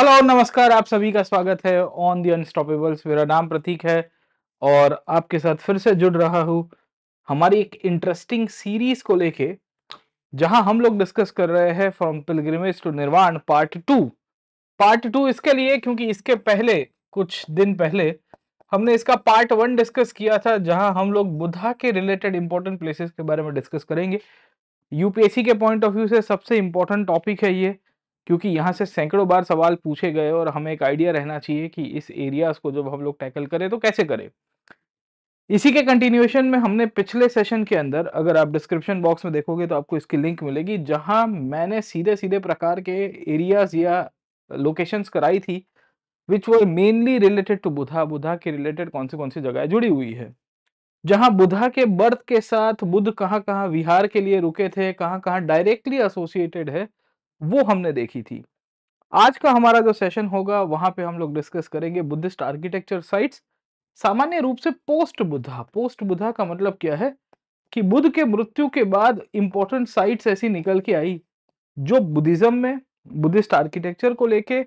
Hello नमस्कार आप सभी का स्वागत है ऑन दी अनस्टॉपेबल्स मेरा नाम प्रतीक है और आपके साथ फिर से जुड़ रहा हूँ हमारी एक इंटरेस्टिंग सीरीज को लेके जहाँ हम लोग डिस्कस कर रहे हैं from pilgrimage to nirvana part two part two इसके लिए क्योंकि इसके पहले कुछ दिन पहले हमने इसका पार्ट वन डिस्कस किया था जहाँ हम लोग बुधा के रिलेटेड इंपॉर्टेंट प्लेसेस के बारे में डिस्कस करेंगे यूपीएससी के पॉइंट ऑफ व्यू से सबसे इंपॉर्टेंट टॉपिक है ये क्योंकि यहाँ से सैकड़ों बार सवाल पूछे गए और हमें एक आइडिया रहना चाहिए कि इस एरियाज को जब हम लोग टैकल करें तो कैसे करें इसी के कंटिन्यूएशन में हमने पिछले सेशन के अंदर अगर आप डिस्क्रिप्शन बॉक्स में देखोगे तो आपको इसकी लिंक मिलेगी जहां मैंने सीधे सीधे प्रकार के एरियाज या लोकेशंस कराई थी which were mainly related to Buddha Buddha के रिलेटेड कौन सी कौन सी जगह जुड़ी हुई है जहां बुधा के बर्थ के साथ बुद्ध कहाँ कहाँ विहार के लिए रुके थे कहाँ कहाँ डायरेक्टली एसोसिएटेड है वो हमने देखी थी आज का हमारा जो सेशन होगा वहां पे हम लोग डिस्कस करेंगे बुद्धिस्ट आर्किटेक्चर साइट्स सामान्य रूप से पोस्ट बुद्धा पोस्ट बुद्धा का मतलब क्या है कि बुद्ध के मृत्यु के बाद इंपॉर्टेंट साइट्स ऐसी निकल के आई जो बुद्धिज्म में बुद्धिस्ट आर्किटेक्चर को लेके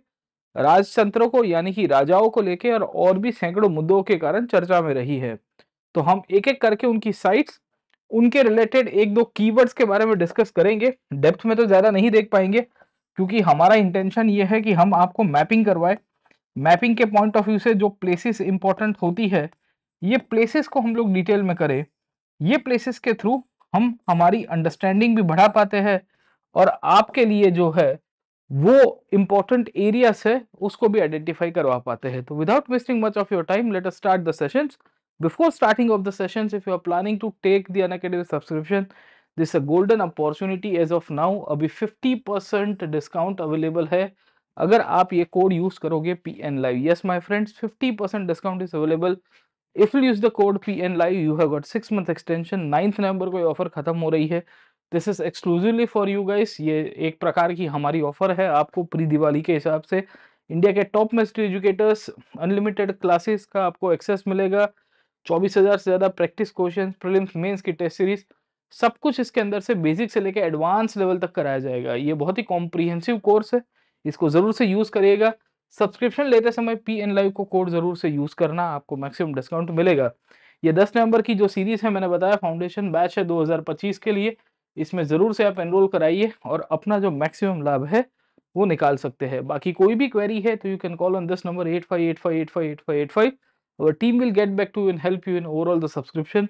राजतंत्रों को यानी कि राजाओं को लेके और और भी सैकड़ों मुद्दों के कारण चर्चा में रही है तो हम एक एक करके उनकी साइट्स उनके रिलेटेड एक दो कीवर्ड्स के बारे में डिस्कस करेंगे डेप्थ में तो ज़्यादा नहीं देख पाएंगे क्योंकि हमारा इंटेंशन ये है कि हम आपको मैपिंग करवाए मैपिंग के पॉइंट ऑफ व्यू से जो प्लेसेस इंपॉर्टेंट होती है ये प्लेसेस को हम लोग डिटेल में करें ये प्लेसेस के थ्रू हम हमारी अंडरस्टैंडिंग भी बढ़ा पाते हैं और आपके लिए जो है वो इम्पोर्टेंट एरियाज है उसको भी आइडेंटिफाई करवा पाते हैं तो without wasting much of your time let us start the sessions Before starting of the sessions, if you are planning to take the Unacademy subscription, this is a golden opportunity as of now अभी 50 percent discount available है अगर आप ये code use करोगे P N live yes my friends 50 percent discount is available if you use the code P N live you have got six month extension ninth November को ये offer खत्म हो रही है this is exclusively for you guys ये एक प्रकार की हमारी ऑफर है आपको प्री दिवाली के हिसाब से इंडिया के top most educators unlimited classes का आपको एक्सेस मिलेगा चौबीस हजार से ज्यादा प्रैक्टिस क्वेश्चन प्रिलिम्स मेंस की टेस्ट सीरीज सब कुछ इसके अंदर से बेसिक से लेकर एडवांस लेवल तक कराया जाएगा ये बहुत ही कॉम्प्रीहेंसिव कोर्स है इसको जरूर से यूज करिएगा सब्सक्रिप्शन लेते समय पी एन लाइव को कोड जरूर से यूज करना आपको मैक्सिमम डिस्काउंट मिलेगा ये 10 नवंबर की जो सीरीज है मैंने बताया फाउंडेशन बैच है 2025 के लिए इसमें ज़रूर से आप एनरोल कराइए और अपना जो मैक्सिमम लाभ है वो निकाल सकते हैं बाकी कोई भी क्वेरी है तो you can call on this number eight five eight five eight five eight five eight five और team will get back to in help you in overall the subscription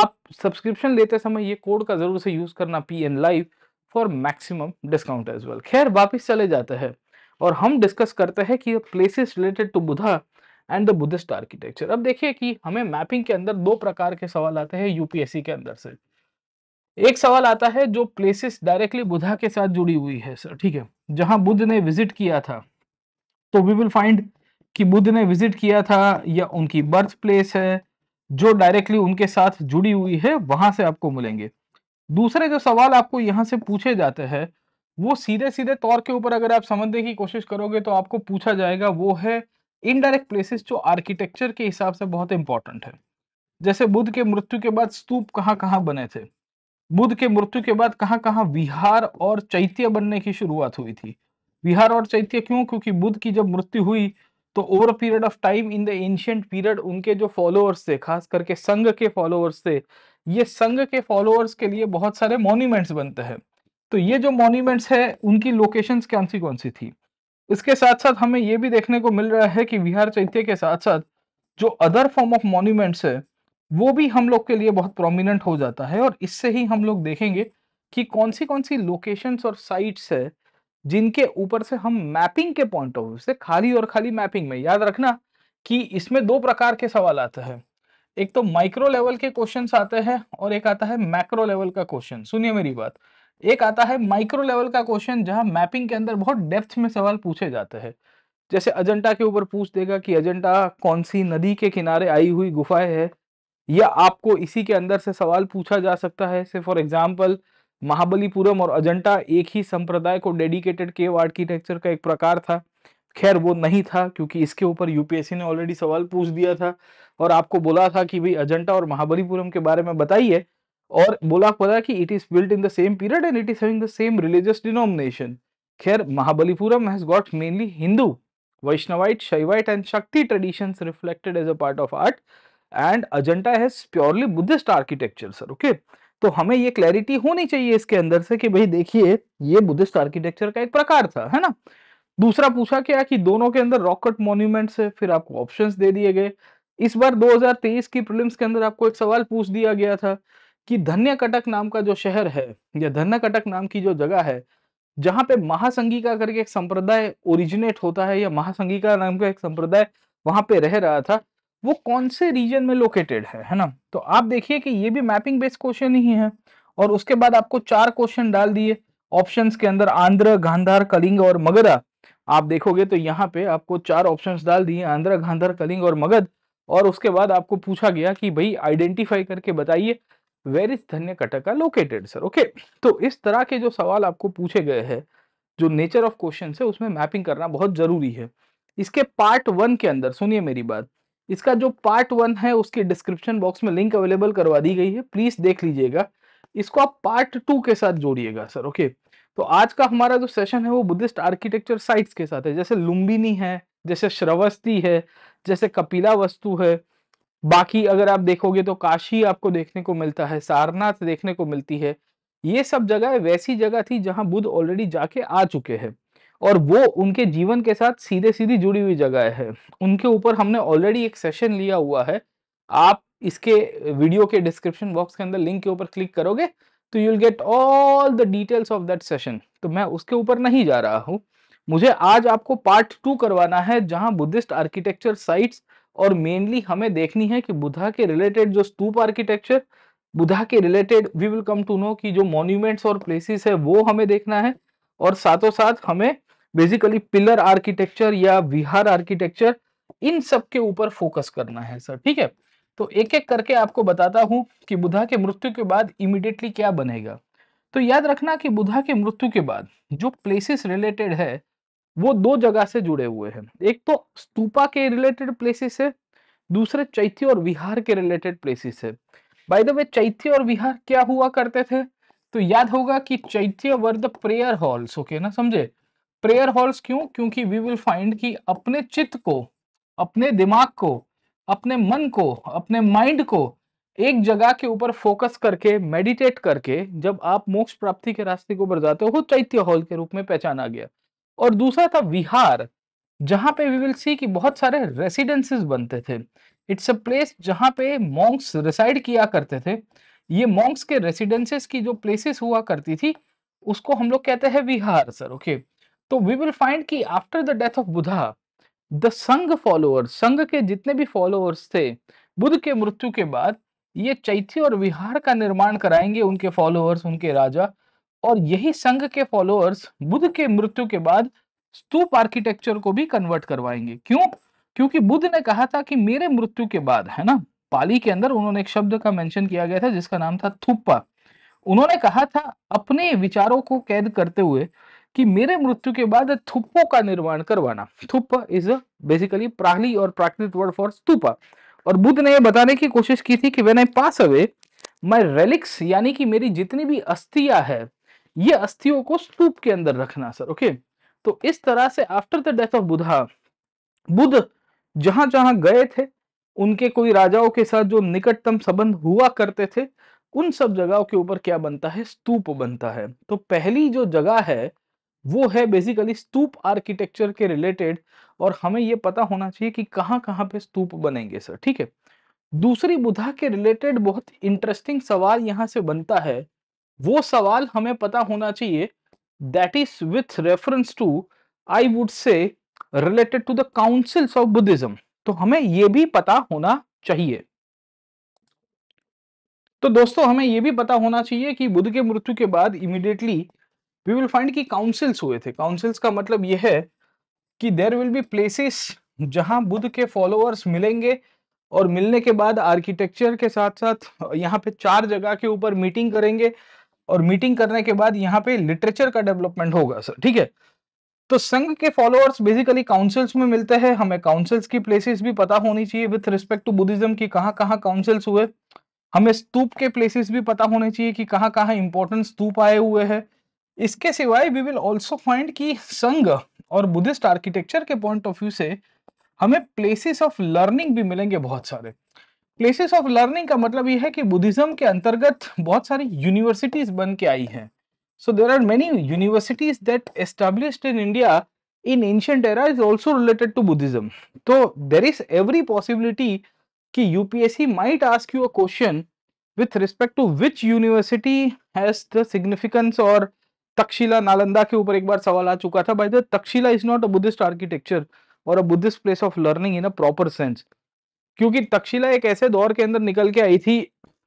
आप सब्सक्रिप्शन लेते समय ये कोड का जरूर से यूज करना P N live for maximum discount as well खैर वापिस चले जाते हैं और हम डिस्कस करते हैं कि places related to Buddha and the Buddhist architecture अब देखिए कि हमें मैपिंग के अंदर दो प्रकार के सवाल आते हैं यूपीएससी के अंदर से एक सवाल आता है जो प्लेसेस डायरेक्टली बुधा के साथ जुड़ी हुई है सर ठीक है जहां बुद्ध ने विजिट किया था तो वी विल फाइंड कि बुद्ध ने विजिट किया था या उनकी बर्थ प्लेस है जो डायरेक्टली उनके साथ जुड़ी हुई है वहां से आपको मिलेंगे दूसरे जो सवाल आपको यहाँ से पूछे जाते हैं वो सीधे सीधे तौर के ऊपर अगर आप समझने की कोशिश करोगे तो आपको पूछा जाएगा वो है इनडायरेक्ट प्लेसेस जो आर्किटेक्चर के हिसाब से बहुत इंपॉर्टेंट है जैसे बुद्ध के मृत्यु के बाद स्तूप कहाँ कहाँ बने थे बुद्ध के मृत्यु के बाद कहाँ कहाँ विहार और चैत्य बनने की शुरुआत हुई थी विहार और चैत्य क्यों क्योंकि बुद्ध की जब मृत्यु हुई तो over period of time in the ancient period उनके जो फॉलोअर्स थे खास करके संघ के फॉलोअर्स थे ये संघ के फॉलोअर्स के लिए बहुत सारे मोन्यूमेंट्स बनते हैं तो ये जो मोन्यूमेंट्स है उनकी लोकेशन कौन सी कौन सी थी इसके साथ साथ हमें ये भी देखने को मिल रहा है कि विहार चैत्य के साथ साथ जो अदर फॉर्म ऑफ मोन्यूमेंट्स है वो भी हम लोग के लिए बहुत प्रोमिनेंट हो जाता है और इससे ही हम लोग देखेंगे कि कौन सी कौन सी लोकेशंस और साइट्स है जिनके ऊपर से हम मैपिंग के पॉइंट ऑफ व्यू से खाली और खाली मैपिंग में याद रखना कि इसमें दो प्रकार के सवाल आते हैं एक तो माइक्रो लेवल के क्वेश्चन आते हैं और एक आता है मैक्रो लेवल का क्वेश्चन सुनिए मेरी बात एक आता है माइक्रो लेवल का क्वेश्चन जहां मैपिंग के अंदर बहुत डेप्थ में सवाल पूछे जाते हैं जैसे अजंटा के ऊपर पूछ देगा कि अजंटा कौन सी नदी के किनारे आई हुई गुफाएं है या आपको इसी के अंदर से सवाल पूछा जा सकता है से फॉर एग्जाम्पल महाबलीपुरम और अजंटा एक ही संप्रदाय को डेडिकेटेड केव आर्किटेक्चर का एक प्रकार था खैर वो नहीं था क्योंकि इसके ऊपर यूपीएससी ने ऑलरेडी सवाल पूछ दिया था और आपको बोला था कि भाई अजंटा और महाबलीपुरम के बारे में बताइए और बोला पता कि it is built in the same period and it is having the same religious denomination खैर Mahabalipuram has got mainly Hindu Vaishnavite Shaivite and Shakti tradition reflected as a part of art and Ajanta has purely Buddhist architecture sir okay Okay, तो हमें ये clarity होनी चाहिए इसके अंदर से कि भाई देखिए ये बुद्धिस्ट आर्किटेक्चर का एक प्रकार था है ना दूसरा पूछा क्या कि दोनों के अंदर रॉकेट मोन्यूमेंट्स है फिर आपको ऑप्शंस दे दिए गए इस बार 2023 की प्रीलिम्स के अंदर आपको एक सवाल पूछ दिया गया था कि धन्य कटक नाम का जो शहर है या धन्य कटक नाम की जो जगह है जहां पे महासंगीका करके एक संप्रदाय ओरिजिनेट होता है या महासंगीका नाम का एक संप्रदाय वहां पे रह रहा था वो कौन से रीजन में लोकेटेड है है ना तो आप देखिए कि ये भी मैपिंग बेस्ड क्वेश्चन ही है और उसके बाद आपको चार क्वेश्चन डाल दिए ऑप्शंस के अंदर आंध्र गांधार कलिंग और मगधा आप देखोगे तो यहाँ पे आपको चार ऑप्शंस डाल दिए आंध्र गांधार कलिंग और मगध और उसके बाद आपको पूछा गया कि भाई आइडेंटिफाई करके बताइए वेर इज धन्य कटका लोकेटेड सर ओके तो इस तरह के जो सवाल आपको पूछे गए हैं जो नेचर ऑफ क्वेश्चन है उसमें मैपिंग करना बहुत जरूरी है इसके पार्ट वन के अंदर सुनिए मेरी बात इसका जो पार्ट वन है उसके डिस्क्रिप्शन बॉक्स में लिंक अवेलेबल करवा दी गई है प्लीज देख लीजिएगा इसको आप पार्ट टू के साथ जोड़िएगा सर ओके तो आज का हमारा जो सेशन है वो बुद्धिस्ट आर्किटेक्चर साइट्स के साथ है जैसे लुम्बिनी है जैसे श्रवस्ती है जैसे कपिला वस्तु है बाकी अगर आप देखोगे तो काशी आपको देखने को मिलता है सारनाथ देखने को मिलती है ये सब जगह वैसी जगह थी जहां बुद्ध ऑलरेडी जाके आ चुके हैं और वो उनके जीवन के साथ सीधे सीधी जुड़ी हुई जगह है उनके ऊपर हमने ऑलरेडी एक सेशन लिया हुआ है आप इसके वीडियो के डिस्क्रिप्शन बॉक्स के अंदर लिंक के ऊपर क्लिक करोगे तो you'll get all the details of that session तो मैं उसके ऊपर नहीं जा रहा हूँ मुझे आज आपको पार्ट टू करवाना है जहाँ बुद्धिस्ट आर्किटेक्चर साइट्स और मेनली हमें देखनी है कि बुधा के रिलेटेड जो स्तूप आर्किटेक्चर बुधा के related we will come to know कि जो मॉन्यूमेंट्स और प्लेसेस है वो हमें देखना है और साथों साथ हमें बेसिकली पिलर आर्किटेक्चर या विहार आर्किटेक्चर इन सब के ऊपर फोकस करना है सर ठीक है तो एक एक करके आपको बताता हूं कि बुधा के मृत्यु के बाद इमिडिएटली क्या बनेगा तो याद रखना कि बुधा के मृत्यु के बाद जो प्लेसेस रिलेटेड है वो दो जगह से जुड़े हुए हैं एक तो स्तूपा के रिलेटेड प्लेसेस है दूसरे चैत्य और विहार के रिलेटेड प्लेसेस है बाय द वे चैत्य और विहार क्या हुआ करते थे तो याद होगा कि चैत्य वर्द प्रेयर हॉल्स ओके ना समझे प्रेयर हॉल्स क्यों क्योंकि वी विल फाइंड कि अपने चित्त को अपने दिमाग को अपने मन को अपने माइंड को एक जगह के ऊपर फोकस करके मेडिटेट करके जब आप मोक्ष प्राप्ति के रास्ते को ऊपर जाते हो चैत्य हॉल के रूप में पहचाना गया और दूसरा था विहार जहां पे वी विल सी कि बहुत सारे रेसिडेंसेस बनते थे इट्स अ प्लेस जहां पे मॉन्क्स रिसाइड किया करते थे ये मॉन्क्स के रेसिडेंसेस की जो प्लेसेस हुआ करती थी उसको हम लोग कहते हैं विहार सर ओके okay? तो वी विल फाइंड कि after the death of Buddha the sangha followers sangha के जितने भी फॉलोअर्स थे बुद्ध के मृत्यु के बाद ये चैथ्य और विहार का निर्माण कराएंगे उनके फॉलोअर्स उनके राजा और यही संघ के फॉलोअर्स बुद्ध के मृत्यु के बाद स्तूप आर्किटेक्चर को भी कन्वर्ट करवाएंगे क्यों क्योंकि बुद्ध ने कहा था कि मेरे मृत्यु के बाद है ना पाली के अंदर उन्होंने एक शब्द का मेंशन किया गया था जिसका नाम था थुप्पा उन्होंने कहा था अपने विचारों को कैद करते हुए कि मेरे मृत्यु के बाद थुप्पो का निर्माण करवाना थुप इज बेसिकली प्राहली और प्राकृतिक वर्ड फॉर स्तूपा और बुद्ध ने यह बताने की कोशिश की थी कि when I pass away my relics यानी कि मेरी जितनी भी अस्थियां है ये अस्थियों को स्तूप के अंदर रखना सर ओके तो इस तरह से after the death of Buddha Buddha जहां जहां गए थे उनके कोई राजाओं के साथ जो निकटतम संबंध हुआ करते थे उन सब जगहों के ऊपर क्या बनता है स्तूप बनता है तो पहली जो जगह है वो है बेसिकली स्तूप आर्किटेक्चर के रिलेटेड और हमें ये पता होना चाहिए कि कहाँ कहाँ पे स्तूप बनेंगे सर ठीक है दूसरी बुधा के रिलेटेड बहुत इंटरेस्टिंग सवाल यहाँ से बनता है वो सवाल हमें पता होना चाहिए that is with reference to I would say related to the councils of Buddhism तो हमें ये भी पता होना चाहिए तो दोस्तों हमें यह भी पता होना चाहिए कि बुद्ध के मृत्यु के बाद इमीडिएटली वी विल फाइंड की काउंसिल्स हुए थे काउंसिल्स का मतलब यह है कि देर विल बी प्लेसेस जहां बुद्ध के फॉलोअर्स मिलेंगे और मिलने के बाद आर्किटेक्चर के साथ साथ यहाँ पे चार जगह के ऊपर मीटिंग करेंगे और मीटिंग करने के बाद यहाँ पे लिटरेचर का डेवलपमेंट होगा सर ठीक है तो संघ के फॉलोअर्स बेसिकली काउंसिल्स में मिलते हैं हमें काउंसिल्स की प्लेसेस भी पता होनी चाहिए विथ रिस्पेक्ट टू बुद्धिज्म की कहाँ कहाँ काउंसिल्स हुए हमें स्तूप के प्लेसेस भी पता होने चाहिए कि कहाँ कहाँ इंपॉर्टेंट स्तूप आए हुए हैं इसके सिवाय वी विल ऑल्सो फाइंड कि संघ और बुद्धिस्ट आर्किटेक्चर के पॉइंट ऑफ व्यू से हमें प्लेसेस ऑफ लर्निंग भी मिलेंगे बहुत सारे प्लेसेस ऑफ लर्निंग का मतलब ये है कि बुद्धिज्म के अंतर्गत बहुत सारी यूनिवर्सिटीज बन के आई हैं so there are many universities that established in India in ancient era is also related to Buddhism तो देर इज एवरी पॉसिबिलिटी कि UPSC might ask you a question with respect to which university has the significance और तक्षशिला नालंदा के ऊपर एक बार सवाल आ चुका था भाई Takshashila is not a Buddhist architecture और a Buddhist place of learning in a proper sense क्योंकि तक्षशिला एक ऐसे दौर के अंदर निकल के आई थी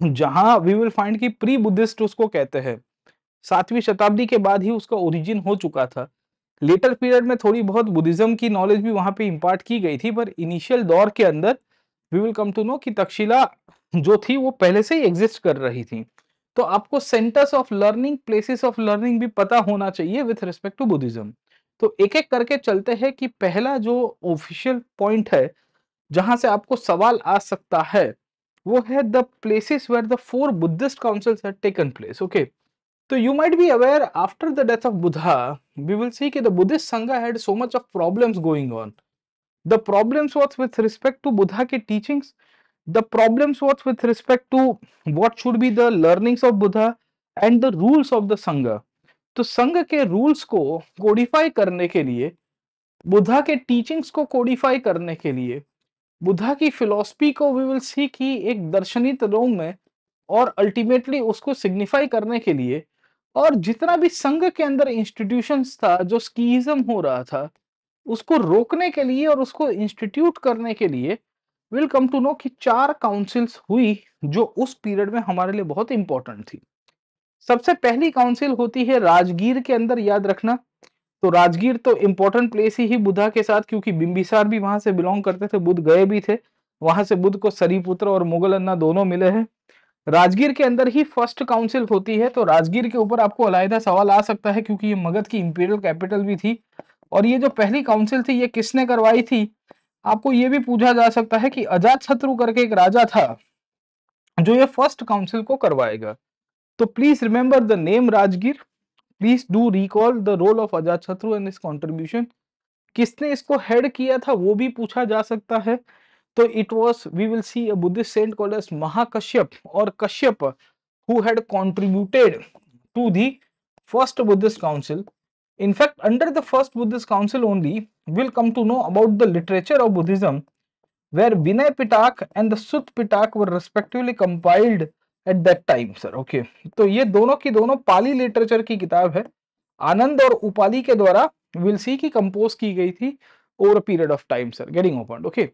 जहां वी विल फाइंड की प्री बुद्धिस्ट उसको कहते हैं सातवीं शताब्दी के बाद ही उसका ओरिजिन हो चुका था लेटर पीरियड में थोड़ी बहुत बुद्धिज्म की नॉलेज भी वहां पे इम्पार्ट की गई थी पर इनिशियल दौर के अंदर we will come to know कि तक्षशिला जो थी वो पहले से ही एग्जिस्ट कर रही थी तो आपको centres of learning places of learning भी पता होना चाहिए विथ रिस्पेक्ट टू बुद्धिज्म तो एक एक करके चलते हैं कि पहला जो ऑफिशियल पॉइंट है जहां से आपको सवाल आ सकता है वो है the places where the four Buddhist councils have taken place okay तो you might be aware after the death of Buddha we will see कि the Buddhist sangha had so much of problems going on the problems was with respect to Buddha के teachings the problems was with respect to what should be the learnings of buddha and the rules of the sangha तो संघ के rules को Codify करने के लिए बुद्धा के teachings को कोडिफाई करने के लिए बुद्धा की फिलॉसफी को वी विल सी कि एक दर्शनी तरोंग में और अल्टीमेटली उसको सिग्निफाई करने के लिए और जितना भी संघ के अंदर इंस्टीट्यूशंस था जो स्कीइज्म हो रहा था उसको रोकने के लिए और उसको इंस्टीट्यूट करने के लिए विल कम टू नो कि चार काउंसिल्स हुई जो उस पीरियड में हमारे लिए बहुत इंपॉर्टेंट थी सबसे पहली काउंसिल होती है राजगीर के अंदर याद रखना तो राजगीर तो इम्पोर्टेंट प्लेस ही बुद्धा के साथ क्योंकि बिंबिसार भी वहां से बिलोंग करते थे बुद्ध गए भी थे वहां से बुद्ध को सरीपुत्र और मुगल अन्ना दोनों मिले हैं राजगीर के अंदर ही फर्स्ट काउंसिल होती है तो राजगीर के ऊपर आपको अलायदा सवाल आ सकता है क्योंकि ये मगध की इंपीरियल कैपिटल भी थी और ये जो पहली काउंसिल थी ये किसने करवाई थी आपको ये भी पूछा जा सकता है कि अजात शत्रु करके एक राजा था जो ये फर्स्ट काउंसिल को करवाएगा तो please remember the name Rajgir please do recall the role of Ajatashatru and इस कॉन्ट्रीब्यूशन किसने इसको हेड किया था वो भी पूछा जा सकता है तो it was we will see Buddhist saint call Mahakashyapa और Kashyapa who had contributed to the first Buddhist council In fact, under the first Buddhist council only, we'll come to know about the literature of Buddhism, where vinaya Pitak and the Sut Pitak were respectively compiled at that time sir okay तो ये दोनों की दोनों पाली literature की किताब है आनंद और उपाली के द्वारा विल सी की कंपोज की गई थी over period of time sir getting open okay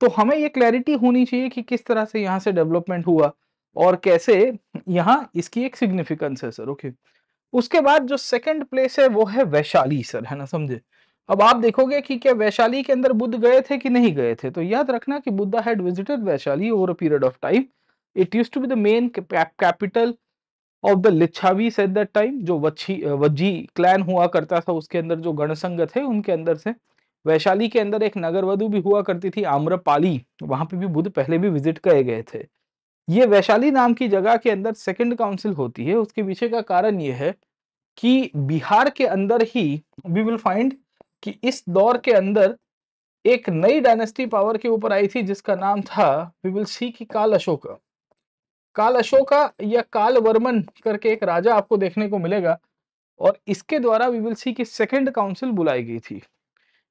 तो हमें ये क्लैरिटी होनी चाहिए कि किस तरह से यहाँ से डेवलपमेंट हुआ और कैसे यहाँ इसकी एक सिग्निफिकेंस है सर ओके okay. उसके बाद जो सेकंड प्लेस है वो है वैशाली सर है ना समझे अब आप देखोगे कि क्या वैशाली के अंदर बुद्ध गए थे कि नहीं गए थे तो याद रखना कि Buddha had visited Vaishali over a period of time it use to be the main capital of the Lichchhavi at that time जो वच्छी वज्जी क्लैन हुआ करता था उसके अंदर जो गणसंग थे उनके अंदर से वैशाली के अंदर एक नगर वधु भी हुआ करती थी आम्रपाली वहां पे भी बुद्ध पहले भी विजिट किए गए थे ये वैशाली नाम की जगह के अंदर सेकंड काउंसिल होती है उसके पीछे का कारण यह है कि बिहार के अंदर ही वी विल फाइंड कि इस दौर के अंदर एक नई डायनेस्टी पावर के ऊपर आई थी जिसका नाम था वी विल सी की काल अशोका काल अशोका या काल वर्मन करके एक राजा आपको देखने को मिलेगा और इसके द्वारा वी विल सी की सेकेंड काउंसिल बुलाई गई थी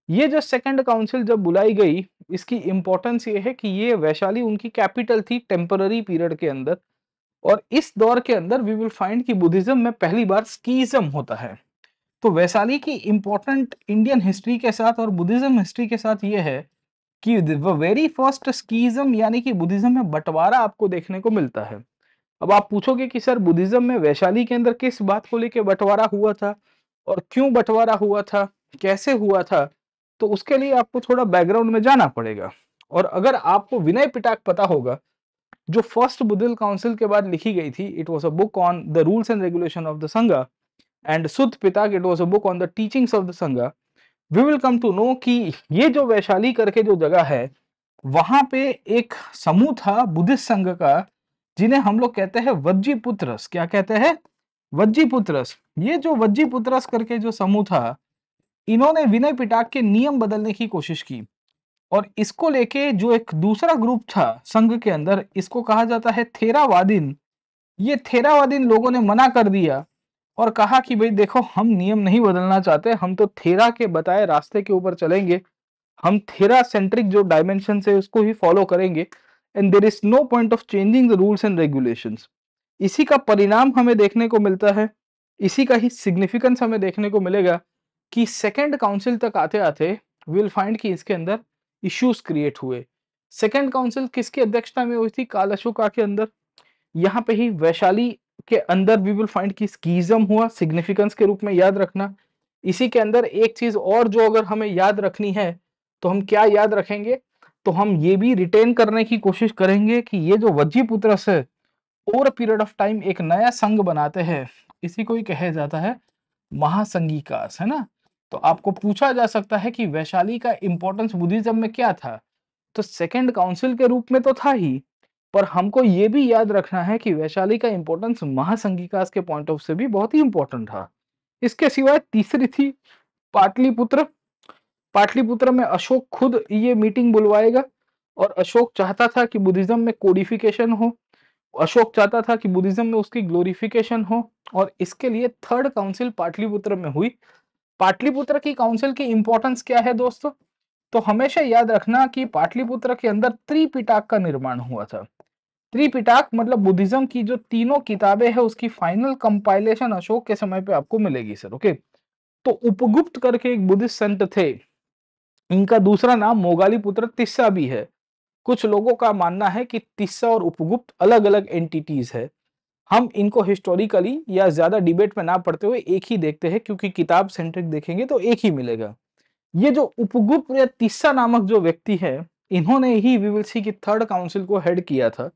ये जो सेकेंड काउंसिल जब बुलाई गई इसकी इम्पोर्टेंस ये है कि ये वैशाली उनकी कैपिटल थी टेम्पररी पीरियड के अंदर और इस दौर के अंदर वी विल फाइंड कि बुद्धिज्म में पहली बार स्कीजम होता है तो वैशाली की इम्पोर्टेंट इंडियन हिस्ट्री के साथ और बुद्धिज्म हिस्ट्री के साथ ये है कि वेरी फर्स्ट स्कीजम यानी कि बुद्धिज्म में बंटवारा आपको देखने को मिलता है अब आप पूछोगे कि सर बुद्धिज्म में वैशाली के अंदर किस बात को लेकर बंटवारा हुआ था और क्यों बंटवारा हुआ था कैसे हुआ था तो उसके लिए आपको थोड़ा बैकग्राउंड में जाना पड़ेगा और अगर आपको विनय पिटाक पता होगा जो फर्स्ट बुद्धिल काउंसिल के बाद लिखी गई थी it was a book on the rules and regulation of the Sangha and Sutta Pitaka it was a book on the teachings of the Sangha we will come to know कि ये जो वैशाली करके जो जगह है वहां पे एक समूह था बुद्धिस्ट संघ का जिन्हें हम लोग कहते हैं वज्जी पुत्रस क्या कहते हैं वज्जी पुत्रस ये जो वज्जी पुत्रस करके जो समूह था इन्होंने विनय पिटाक के नियम बदलने की कोशिश की और इसको लेके जो एक दूसरा ग्रुप था संघ के अंदर इसको कहा जाता है थेरावादिन ये थेरावादिन लोगों ने मना कर दिया और कहा कि भाई देखो हम नियम नहीं बदलना चाहते हम तो थेरा के बताए रास्ते के ऊपर चलेंगे हम थेरा सेंट्रिक जो डायमेंशन है उसको ही फॉलो करेंगे and there is no point of changing the rules and regulation इसी का परिणाम हमें देखने को मिलता है इसी का ही सिग्निफिकेंस हमें देखने को मिलेगा कि सेकेंड काउंसिल तक आते आते विल फाइंड कि इसके अंदर इश्यूज क्रिएट हुए सेकेंड काउंसिल किसकी अध्यक्षता में हुई थी काल अशोका के अंदर यहाँ पे ही वैशाली के अंदर वी विल फाइंड की स्कीजम हुआ सिग्निफिकेंस के रूप में याद रखना इसी के अंदर एक चीज और जो अगर हमें याद रखनी है तो हम क्या याद रखेंगे तो हम ये भी रिटेन करने की कोशिश करेंगे कि ये जो वज्जीपुत्रस है ओवर पीरियड ऑफ टाइम एक नया संघ बनाते हैं इसी को ही कहा जाता है का है ना तो आपको पूछा जा सकता है कि वैशाली का इंपॉर्टेंस बुद्धिज्म में क्या था तो सेकेंड काउंसिल के रूप में तो था ही पर हमको ये भी याद रखना है कि वैशाली का इंपॉर्टेंस महासंघिकास के पॉइंट ऑफ से भी बहुत ही इंपॉर्टेंट था इसके सिवाय तीसरी थी पाटलिपुत्र पाटलिपुत्र में अशोक खुद ये मीटिंग बुलवाएगा और अशोक चाहता था कि बुद्धिज्म में कोडिफिकेशन हो अशोक चाहता था कि बुद्धिज्म में उसकी ग्लोरिफिकेशन हो और इसके लिए थर्ड काउंसिल पाटलिपुत्र में हुई पाटलिपुत्र की काउंसिल की इंपॉर्टेंस क्या है दोस्तों तो हमेशा याद रखना कि पाटलिपुत्र के अंदर त्रिपिटाक का निर्माण हुआ था त्रिपिटाक मतलब बुद्धिज्म की जो तीनों किताबें हैं उसकी फाइनल कंपाइलेशन अशोक के समय पे आपको मिलेगी सर ओके तो उपगुप्त करके एक बुद्धिस्ट संत थे इनका दूसरा नाम मोगाली पुत्र तिस्सा भी है कुछ लोगों का मानना है कि तिस्सा और उपगुप्त अलग अलग एंटिटीज है हम इनको हिस्टोरिकली या ज्यादा डिबेट में ना पढ़ते हुए एक ही देखते हैं क्योंकि किताब सेंट्रिक देखेंगे तो एक ही मिलेगा ये जो उपगुप्त या तीसरा नामक जो व्यक्ति है इन्होंने ही वीवीसी की थर्ड काउंसिल को हेड किया था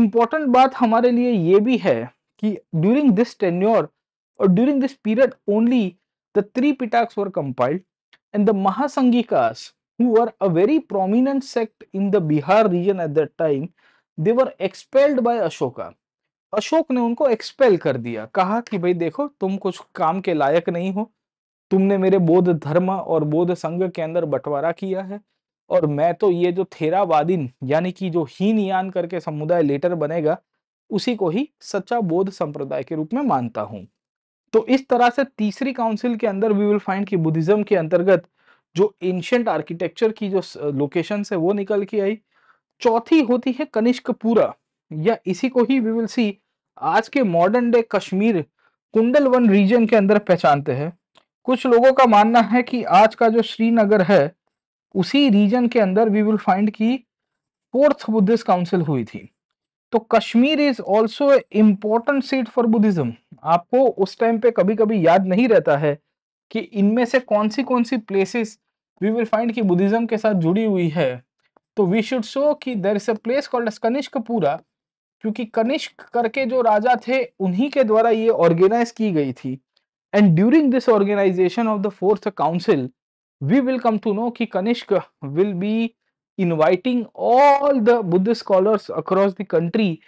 इम्पोर्टेंट बात हमारे लिए ये भी है कि ड्यूरिंग दिस टेन्योर और during this period only the three Pitakas were compiled and the Mahasanghikas who a very prominent sect in the Bihar region at that time they were expelled by Ashoka Ashok ने उनको एक्सपेल कर दिया कहा कि भाई देखो तुम कुछ काम के लायक नहीं हो तुमने मेरे बौद्ध धर्म और बोध संघ के अंदर बंटवारा किया है और मैं तो ये जो थेरावादीन यानी कि जो हीन यान करके समुदाय लेटर बनेगा उसी को ही सच्चा बोध संप्रदाय के रूप में मानता हूँ तो इस तरह से तीसरी काउंसिल के अंदर वी विल फाइंड कि बुद्धिज्म के अंतर्गत जो एंशियंट आर्किटेक्चर की जो लोकेशन है वो निकल के आई चौथी होती है कनिष्कपुरा या इसी को ही वी विल सी आज के मॉडर्न डे कश्मीर कुंडल वन रीजन के अंदर पहचानते हैं कुछ लोगों का मानना है कि आज का जो श्रीनगर है उसी रीजन के अंदर वी विल फाइंड की फोर्थ बुद्धिस्ट काउंसिल हुई थी तो Kashmir is also important seat for Buddhism आपको उस टाइम पे कभी कभी याद नहीं रहता है कि इनमें से कौन सी कौन सी प्लेसेस वी विल फाइंड की बुद्धिज्म के साथ जुड़ी हुई है तो वी शुड शो कि there is a place called Kanishkapura क्योंकि कनिष्क करके जो राजा थे उन्हीं के द्वारा ये ऑर्गेनाइज की गई थी and during this organisation of the fourth council we will come to know कि Kanishka will be inviting all the Buddha scholars across the country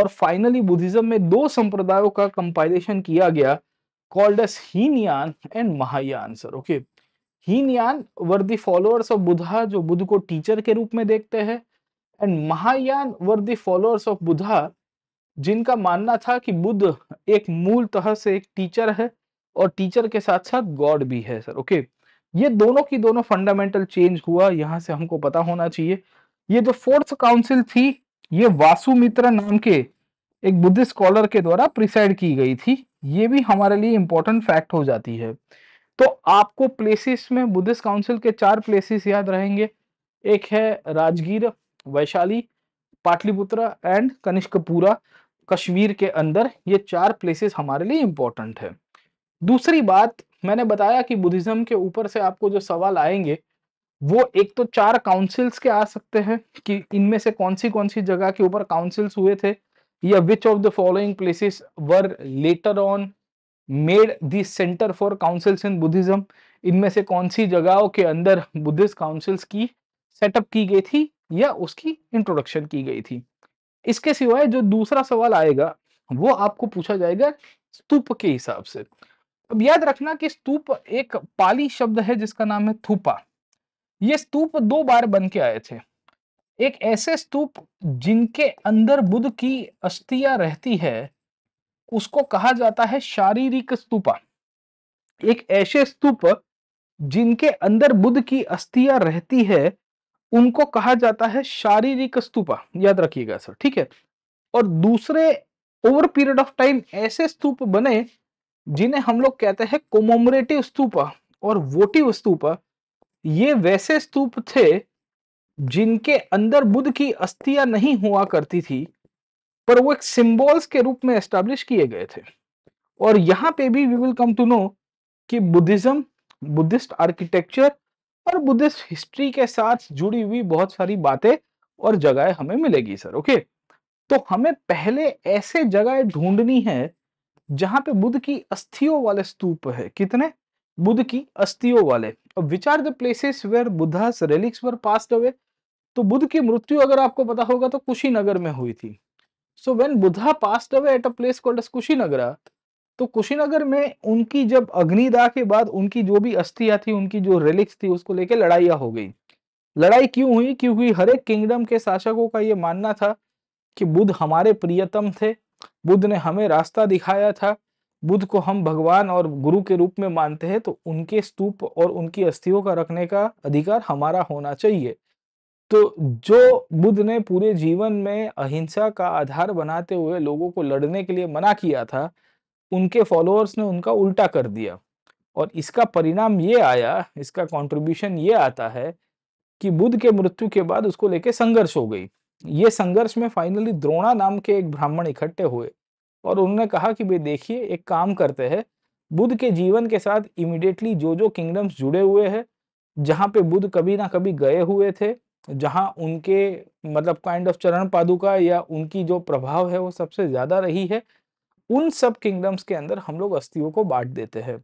और फाइनली बुद्धिज्म में दो संप्रदायों का कंपाइलेशन किया गया called as Hinayana and Mahayana sir okay Hinayana were the followers of Buddha जो बुद्ध को टीचर के रूप में देखते हैं and Mahayana were the followers of Buddha जिनका मानना था कि बुद्ध एक मूल तरह से एक टीचर है और टीचर के साथ साथ गॉड भी है सर ओके ये दोनों की दोनों फंडामेंटल चेंज हुआ यहाँ से हमको पता होना चाहिए ये जो फोर्थ काउंसिल थी ये वासुमित्र नाम के एक बुद्धिस्ट स्कॉलर के द्वारा प्रिसाइड की गई थी ये भी हमारे लिए इंपॉर्टेंट फैक्ट हो जाती है तो आपको प्लेसेस में बुद्धिस्ट काउंसिल के चार प्लेसेस याद रहेंगे एक है राजगीर वैशाली पाटलिपुत्र एंड कनिष्कपुरा कश्मीर के अंदर ये चार प्लेसेस हमारे लिए इम्पोर्टेंट है दूसरी बात मैंने बताया कि बुद्धिज्म के ऊपर से आपको जो सवाल आएंगे वो एक तो चार काउंसिल्स के आ सकते हैं कि इनमें से कौन सी कौन सी जगह के ऊपर काउंसिल्स हुए थे या which of the following places were later on made the centre for councils in Buddhism इनमें से कौन सी जगहों के अंदर बुद्धिस्ट काउंसिल्स की सेटअप की गई थी या उसकी इंट्रोडक्शन की गई थी इसके सिवाय जो दूसरा सवाल आएगा वो आपको पूछा जाएगा स्तूप के हिसाब से अब याद रखना कि स्तूप एक पाली शब्द है जिसका नाम है थूपा ये स्तूप दो बार बन के आए थे एक ऐसे स्तूप जिनके अंदर बुद्ध की अस्थिया रहती है उसको कहा जाता है शारीरिक स्तूपा एक ऐसे स्तूप जिनके अंदर बुद्ध की अस्थिया रहती है उनको कहा जाता है शारीरिक स्तूपा याद रखिएगा सर ठीक है और दूसरे ओवर पीरियड ऑफ टाइम ऐसे स्तूप बने जिन्हें हम लोग कहते हैं कोमोमरेटिव स्तूपा और वोटिव स्तूपा ये वैसे स्तूप थे जिनके अंदर बुद्ध की अस्थिया नहीं हुआ करती थी पर वो एक सिंबल्स के रूप में एस्टेब्लिश किए गए थे और यहाँ पे भी we will come to know कि बुद्धिज्म बुद्धिस्ट आर्किटेक्चर और बुद्धिस्ट हिस्ट्री के साथ जुड़ी हुई बहुत सारी बातें और जगह हमें मिलेगी सर ओके तो हमें पहले ऐसे जगह ढूंढनी है जहां पे बुद्ध की अस्थियों वाले स्तूप है कितने बुद्ध की अस्थियों वाले which are the places where Buddha's relics were passed away तो बुद्ध की मृत्यु अगर आपको पता होगा तो कुशीनगर में हुई थी so when Buddha passed away at a place called Kushinagara तो कुशीनगर में उनकी जब अग्निदाह के बाद उनकी जो भी अस्थियां थी उनकी जो रिलिक्स थी उसको लेकर लड़ाइया हो गई लड़ाई क्यों हुई क्योंकि हर एक किंगडम के शासकों का ये मानना था कि बुद्ध हमारे प्रियतम थे बुद्ध ने हमें रास्ता दिखाया था बुद्ध को हम भगवान और गुरु के रूप में मानते हैं तो उनके स्तूप और उनकी अस्थियों का रखने का अधिकार हमारा होना चाहिए तो जो बुद्ध ने पूरे जीवन में अहिंसा का आधार बनाते हुए लोगों को लड़ने के लिए मना किया था उनके फॉलोअर्स ने उनका उल्टा कर दिया और इसका परिणाम ये आया इसका कंट्रीब्यूशन ये आता है कि बुद्ध के मृत्यु के बाद उसको लेके संघर्ष हो गई ये संघर्ष में फाइनली द्रोणा नाम के एक ब्राह्मण इकट्ठे हुए और उन्होंने कहा कि भाई देखिए एक काम करते हैं बुद्ध के जीवन के साथ इमिडिएटली जो जो किंगडम्स जुड़े हुए हैं जहाँ पे बुद्ध कभी ना कभी गए हुए थे जहाँ उनके मतलब काइंड ऑफ चरण पादुका या उनकी जो प्रभाव है वो सबसे ज़्यादा रही है उन सब किंगडम्स के अंदर हम लोग अस्थियों को बांट देते हैं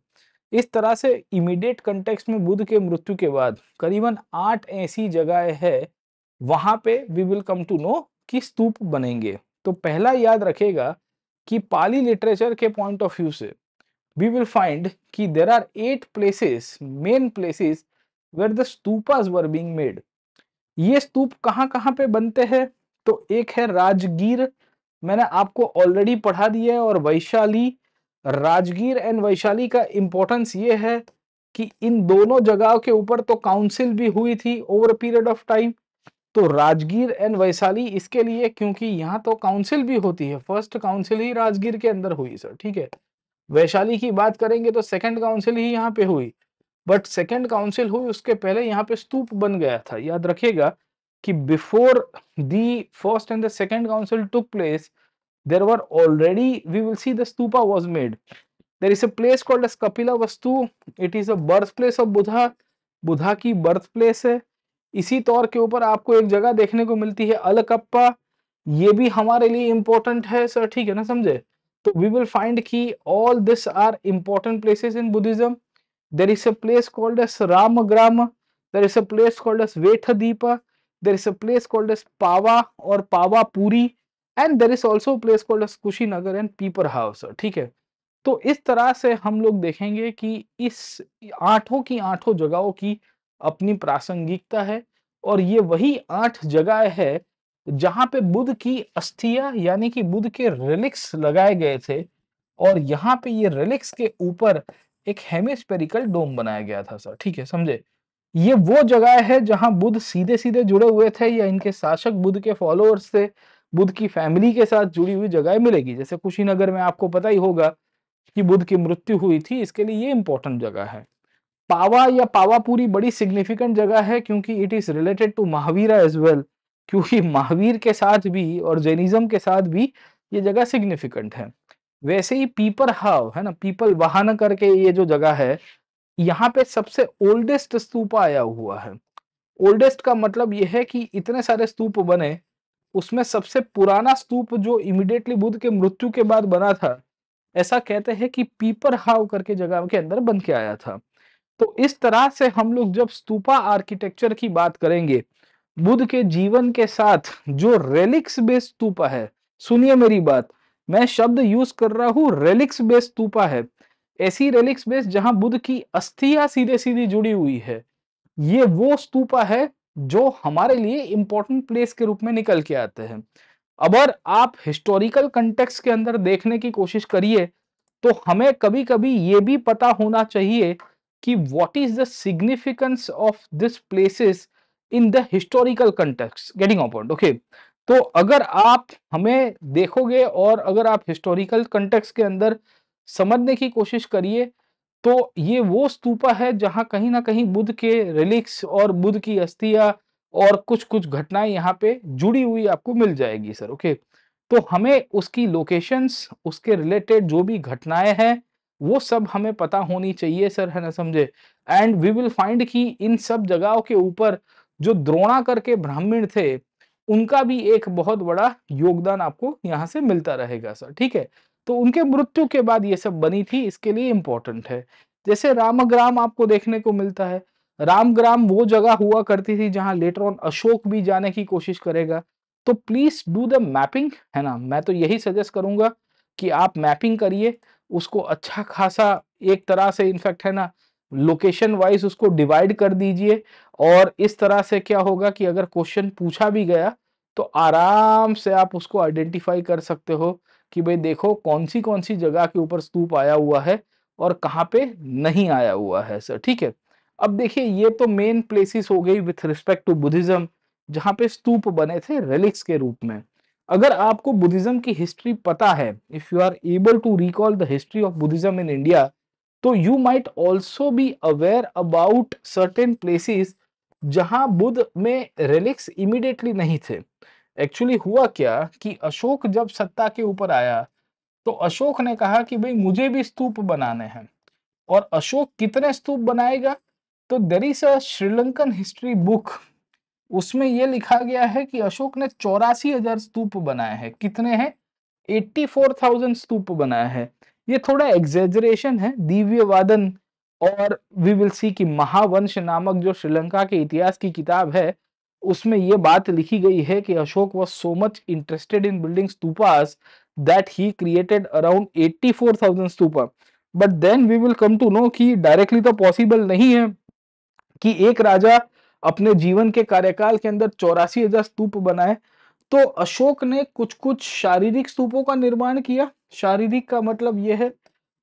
इस तरह से इमीडिएट कंटेक्स्ट में बुद्ध के मृत्यु के बाद करीबन आठ ऐसी जगह है वहां पे we will come to know कि स्तूप बनेंगे तो पहला याद रखेगा कि पाली लिटरेचर के पॉइंट ऑफ व्यू से वी विल फाइंड कि there are at places main places where the stupas were being made ये स्तूप कहाँ कहाँ पे बनते हैं तो एक है राजगीर मैंने आपको ऑलरेडी पढ़ा दिया है और वैशाली राजगीर एंड वैशाली का इम्पोर्टेंस ये है कि इन दोनों जगहों के ऊपर तो काउंसिल भी हुई थी ओवर पीरियड ऑफ टाइम तो राजगीर एंड वैशाली इसके लिए क्योंकि यहाँ तो काउंसिल भी होती है फर्स्ट काउंसिल ही राजगीर के अंदर हुई सर ठीक है वैशाली की बात करेंगे तो सेकंड काउंसिल ही यहाँ पे हुई बट सेकंड काउंसिल हुई उसके पहले यहाँ पे स्तूप बन गया था याद रखेगा कि before the first and the second council took place there were already we will see the stupa was made there is a place called as Kapilavastu it is a birth place of Buddha Buddha की birth place है इसी तौर के ऊपर आपको एक जगह देखने को मिलती है अलकप्पा ये भी हमारे लिए इम्पोर्टेंट है सर ठीक है ना समझे तो वी विल फाइंड की all this are important places in Buddhism there is a place called as Ramagrama there is a place called as Vethadipa there is a place called as pawa or pawa Puri and there is also place called Kushinagar and Piprahwa ठीक है तो इस तरह से हम लोग देखेंगे कि इस आठों की आठों जगहों की अपनी प्रासंगिकता है और ये वही आठ जगह है जहां पे बुद्ध की अस्थिया यानी कि बुद्ध के रिलिक्स लगाए गए थे और यहाँ पे ये रिलिक्स के ऊपर एक हेमिस्पेरिकल डोम बनाया गया था सर ठीक है समझे ये वो जगह है जहां बुद्ध सीधे सीधे जुड़े हुए थे या इनके शासक बुद्ध के फॉलोअर्स से बुद्ध की फैमिली के साथ जुड़ी हुई जगह मिलेगी जैसे कुशीनगर में आपको पता ही होगा कि बुद्ध की मृत्यु हुई थी इसके लिए ये इंपॉर्टेंट जगह है पावा या पावापुरी बड़ी सिग्निफिकेंट जगह है क्योंकि it is related to Mahavira as well क्योंकि महावीर के साथ भी और जैनिज्म के साथ भी ये जगह सिग्निफिकेंट है वैसे ही पीपर हाव है ना पीपल वाहन करके ये जो जगह है यहाँ पे सबसे ओल्डेस्ट स्तूप आया हुआ है ओल्डेस्ट का मतलब यह है कि इतने सारे स्तूप बने उसमें सबसे पुराना स्तूप जो इमिडिएटली बुद्ध के मृत्यु के बाद बना था ऐसा कहते हैं कि पीपर हाव करके जगह के अंदर बन के आया था तो इस तरह से हम लोग जब स्तूपा आर्किटेक्चर की बात करेंगे बुद्ध के जीवन के साथ जो रेलिक्स बेस्ड स्तूपा है सुनिए मेरी बात मैं शब्द यूज कर रहा हूँ रेलिक्स बेस्ड स्तूपा है ऐसी रेलिक्स बेस जहां बुद्ध की अस्थिया सीधे सीधी जुड़ी हुई है ये वो स्तूपा है जो हमारे लिए इंपॉर्टेंट प्लेस के रूप में निकल के आते हैं अगर आप हिस्टोरिकल कंटेक्स के अंदर देखने की कोशिश करिए तो हमें कभी कभी ये भी पता होना चाहिए कि what is the significance of this places in the historical context getting a point okay तो अगर आप हमें देखोगे और अगर आप हिस्टोरिकल कंटेक्स के अंदर समझने की कोशिश करिए तो ये वो स्तूपा है जहाँ कहीं ना कहीं बुद्ध के रिलिक्स और बुद्ध की अस्थिया और कुछ कुछ घटनाएं यहाँ पे जुड़ी हुई आपको मिल जाएगी सर ओके तो हमें उसकी लोकेशंस उसके रिलेटेड जो भी घटनाएं हैं वो सब हमें पता होनी चाहिए सर है ना समझे एंड वी विल फाइंड कि इन सब जगहों के ऊपर जो द्रोणा करके ब्राह्मण थे उनका भी एक बहुत बड़ा योगदान आपको यहाँ से मिलता रहेगा सर ठीक है तो उनके मृत्यु के बाद ये सब बनी थी इसके लिए इम्पोर्टेंट है जैसे रामग्राम आपको देखने को मिलता है रामग्राम वो जगह हुआ करती थी जहां लेटर ऑन अशोक भी जाने की कोशिश करेगा तो प्लीज डू द मैपिंग है ना मैं तो यही सजेस्ट करूंगा कि आप मैपिंग करिए उसको अच्छा खासा एक तरह से इनफैक्ट है ना लोकेशन वाइज उसको डिवाइड कर दीजिए और इस तरह से क्या होगा कि अगर क्वेश्चन पूछा भी गया तो आराम से आप उसको आइडेंटिफाई कर सकते हो कि भाई देखो कौन सी कौन सी जगह के ऊपर स्तूप आया हुआ है और कहाँ पे नहीं आया हुआ है सर ठीक है अब देखिए ये तो मेन प्लेसेस हो गई विथ रिस्पेक्ट टू बुद्धिज्म जहाँ पे स्तूप बने थे रिलिक्स के रूप में अगर आपको बुद्धिज्म की हिस्ट्री पता है if you are able to recall the history of Buddhism in India तो you might also be aware about certain places जहां बुद्ध में रिलिक्स इमिडिएटली नहीं थे एक्चुअली हुआ क्या कि अशोक जब सत्ता के ऊपर आया तो अशोक ने कहा कि भाई मुझे भी स्तूप बनाने हैं और अशोक कितने स्तूप बनाएगा तो there is a Sri Lankan history book उसमें यह लिखा गया है कि अशोक ने चौरासी हजार स्तूप बनाए हैं कितने हैं एट्टी फोर थाउजेंड स्तूप बनाया है ये थोड़ा एग्जेजरेशन है वादन और वी विल सी की महावंश नामक जो श्रीलंका के इतिहास की किताब है उसमें ये बात लिखी गई है कि Ashok was so much interested in building stupas that he created around thousand stupa but then we will come to know कि डायरेक्टली तो पॉसिबल नहीं है कि एक राजा अपने जीवन के कार्यकाल के अंदर चौरासी हजार स्तूप बनाए तो अशोक ने कुछ कुछ शारीरिक स्तूपों का निर्माण किया शारीरिक का मतलब यह है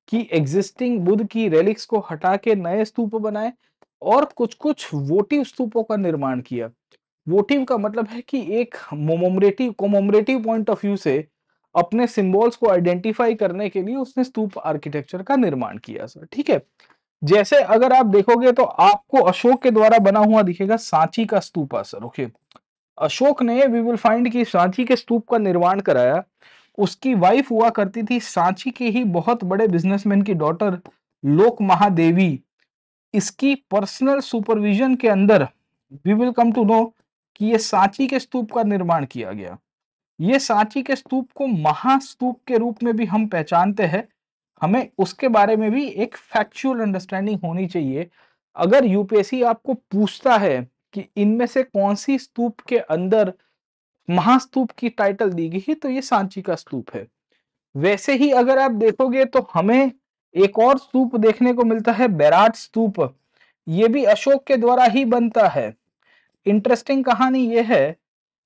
कि एग्जिस्टिंग बुद्ध की रेलिक्स को हटा के नए स्तूप बनाए और कुछ कुछ वोटिव स्तूपों का निर्माण किया वोटिव का मतलब है कि एक मोमोमरेटिव कोमोमरेटिव पॉइंट ऑफ व्यू से अपने सिंबल्स को आइडेंटिफाई करने के लिए उसने स्तूप आर्किटेक्चर का निर्माण किया सर ठीक है जैसे अगर आप देखोगे तो आपको अशोक के द्वारा बना हुआ दिखेगा सांची का स्तूप सर ओके अशोक ने वी विल फाइंड कि सांची के स्तूप का निर्माण कराया उसकी वाइफ हुआ करती थी सांची के ही बहुत बड़े बिजनेसमैन की डॉटर लोक महादेवी इसकी पर्सनल सुपरविजन के अंदर we will come to know कि ये सांची के स्तूप का निर्माण किया गया ये सांची के स्तूप को महास्तूप के रूप में भी हम पहचानते हैं हमें उसके बारे में भी एक फैक्चुअल अंडरस्टैंडिंग होनी चाहिए अगर यूपीएससी आपको पूछता है कि इनमें से कौन सी स्तूप के अंदर महास्तूप की टाइटल दी गई है तो ये सांची का स्तूप है वैसे ही अगर आप देखोगे तो हमें एक और स्तूप देखने को मिलता है बैराट स्तूप ये भी अशोक के द्वारा ही बनता है इंटरेस्टिंग कहानी यह है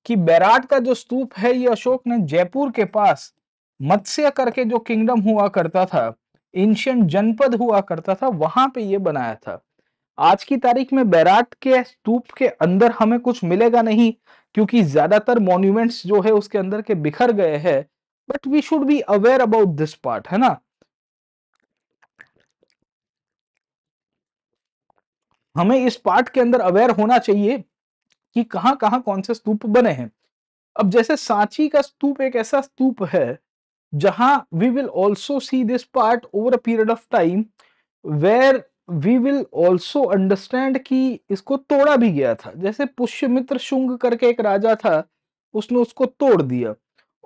कि बैराट का जो स्तूप है ये अशोक ने जयपुर के पास मत्स्य करके जो किंगडम हुआ करता था एंशियंट जनपद हुआ करता था वहां पे ये बनाया था आज की तारीख में बैराट के स्तूप के अंदर हमें कुछ मिलेगा नहीं क्योंकि ज्यादातर मॉन्यूमेंट्स जो है उसके अंदर के बिखर गए हैं but we should be aware about this part है ना हमें इस पार्ट के अंदर अवेयर होना चाहिए कि कहाँ कहाँ कौन से स्तूप बने हैं अब जैसे सांची का स्तूप एक ऐसा स्तूप है जहां we will also see this part over a period of time where we will also understand कि इसको तोड़ा भी गया था जैसे पुष्यमित्र शुंग करके एक राजा था उसने उसको तोड़ दिया